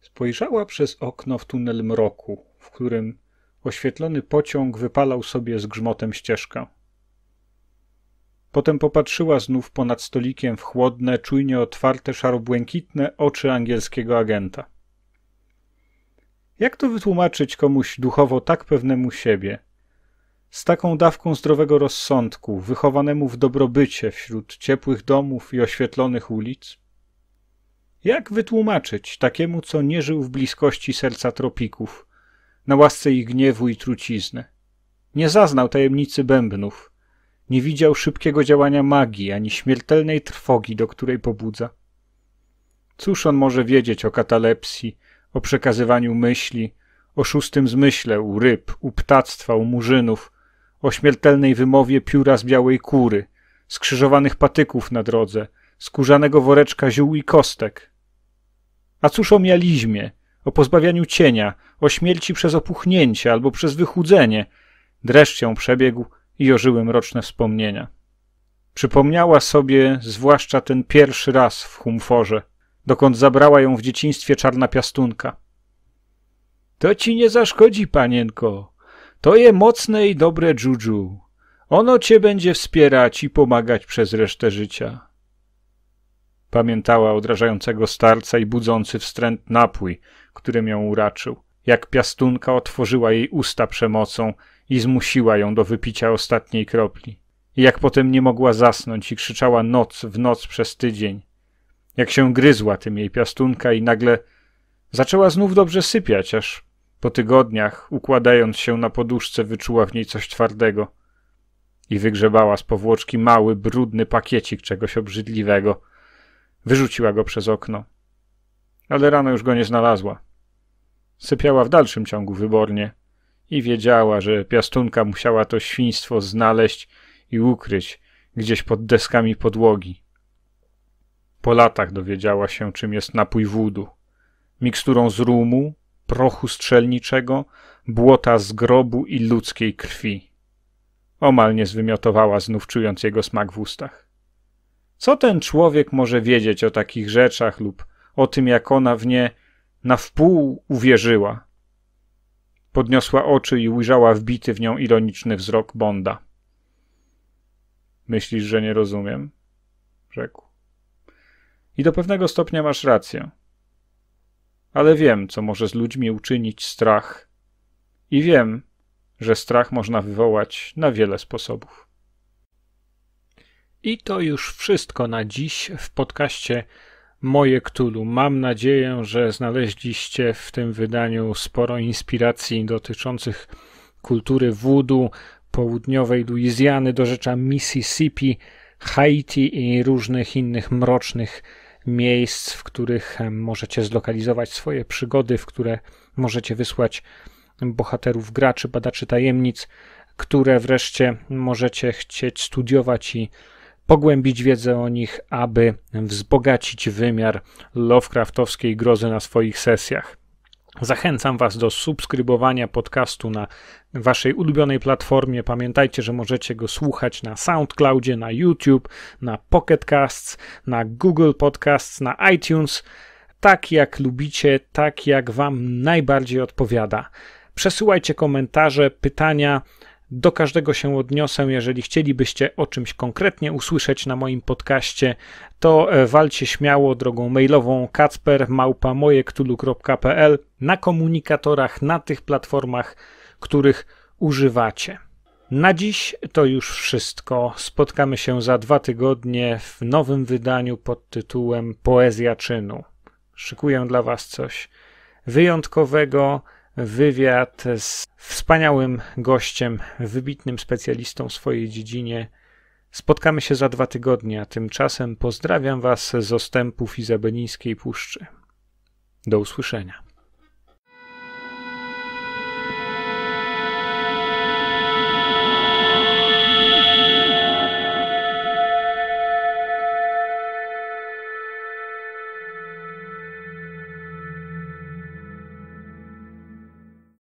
Speaker 1: Spojrzała przez okno w tunel mroku, w którym oświetlony pociąg wypalał sobie z grzmotem ścieżkę. Potem popatrzyła znów ponad stolikiem w chłodne, czujnie otwarte, szarobłękitne oczy angielskiego agenta. Jak to wytłumaczyć komuś duchowo tak pewnemu siebie, z taką dawką zdrowego rozsądku, wychowanemu w dobrobycie wśród ciepłych domów i oświetlonych ulic? Jak wytłumaczyć takiemu, co nie żył w bliskości serca tropików, na łasce ich gniewu i trucizny? Nie zaznał tajemnicy bębnów, nie widział szybkiego działania magii, ani śmiertelnej trwogi, do której pobudza. Cóż on może wiedzieć o katalepsji, o przekazywaniu myśli, o szóstym zmyśle u ryb, u ptactwa, u murzynów, o śmiertelnej wymowie pióra z białej kury, skrzyżowanych patyków na drodze, skórzanego woreczka ziół i kostek. A cóż o mializmie, o pozbawianiu cienia, o śmierci przez opuchnięcie albo przez wychudzenie. Dreszcz ją przebiegł, i ożyłem roczne wspomnienia. Przypomniała sobie zwłaszcza ten pierwszy raz w Humforze, dokąd zabrała ją w dzieciństwie czarna piastunka. To ci nie zaszkodzi, panienko. To je mocne i dobre dżudżu. Ono cię będzie wspierać i pomagać przez resztę życia. Pamiętała odrażającego starca i budzący wstręt napój, którym ją uraczył. Jak piastunka otworzyła jej usta przemocą, i zmusiła ją do wypicia ostatniej kropli. I jak potem nie mogła zasnąć i krzyczała noc w noc przez tydzień. Jak się gryzła tym jej piastunka i nagle zaczęła znów dobrze sypiać, aż po tygodniach, układając się na poduszce, wyczuła w niej coś twardego i wygrzebała z powłoczki mały, brudny pakiecik czegoś obrzydliwego. Wyrzuciła go przez okno. Ale rano już go nie znalazła. Sypiała w dalszym ciągu wybornie i wiedziała, że piastunka musiała to świństwo znaleźć i ukryć gdzieś pod deskami podłogi. Po latach dowiedziała się, czym jest napój wódu. Miksturą z rumu, prochu strzelniczego, błota z grobu i ludzkiej krwi. Omal nie zwymiotowała znów czując jego smak w ustach. Co ten człowiek może wiedzieć o takich rzeczach lub o tym, jak ona w nie na wpół uwierzyła? Podniosła oczy i ujrzała wbity w nią ironiczny wzrok Bonda. Myślisz, że nie rozumiem? rzekł. I do pewnego stopnia masz rację. Ale wiem, co może z ludźmi uczynić strach, i wiem, że strach można wywołać na wiele sposobów. I to już wszystko na dziś w podcaście Moje Ktulu. Mam nadzieję, że znaleźliście w tym wydaniu sporo inspiracji dotyczących kultury voodoo, południowej Luizjany do rzecza Mississippi, Haiti i różnych innych mrocznych miejsc, w których możecie zlokalizować swoje przygody, w które możecie wysłać bohaterów graczy, badaczy tajemnic, które wreszcie możecie chcieć studiować i pogłębić wiedzę o nich, aby wzbogacić wymiar Lovecraftowskiej grozy na swoich sesjach. Zachęcam Was do subskrybowania podcastu na Waszej ulubionej platformie. Pamiętajcie, że możecie go słuchać na SoundCloudzie, na YouTube, na Pocket Casts, na Google Podcasts, na iTunes, tak jak lubicie, tak jak Wam najbardziej odpowiada. Przesyłajcie komentarze, pytania do każdego się odniosę. Jeżeli chcielibyście o czymś konkretnie usłyszeć na moim podcaście, to e, walcie śmiało drogą mailową kacper.małpa.mojektulu.pl na komunikatorach, na tych platformach, których używacie. Na dziś to już wszystko. Spotkamy się za dwa tygodnie w nowym wydaniu pod tytułem Poezja czynu. Szykuję dla Was coś wyjątkowego wywiad z wspaniałym gościem, wybitnym specjalistą w swojej dziedzinie. Spotkamy się za dwa tygodnie, a tymczasem pozdrawiam Was z ostępów Izabelińskiej Puszczy. Do usłyszenia.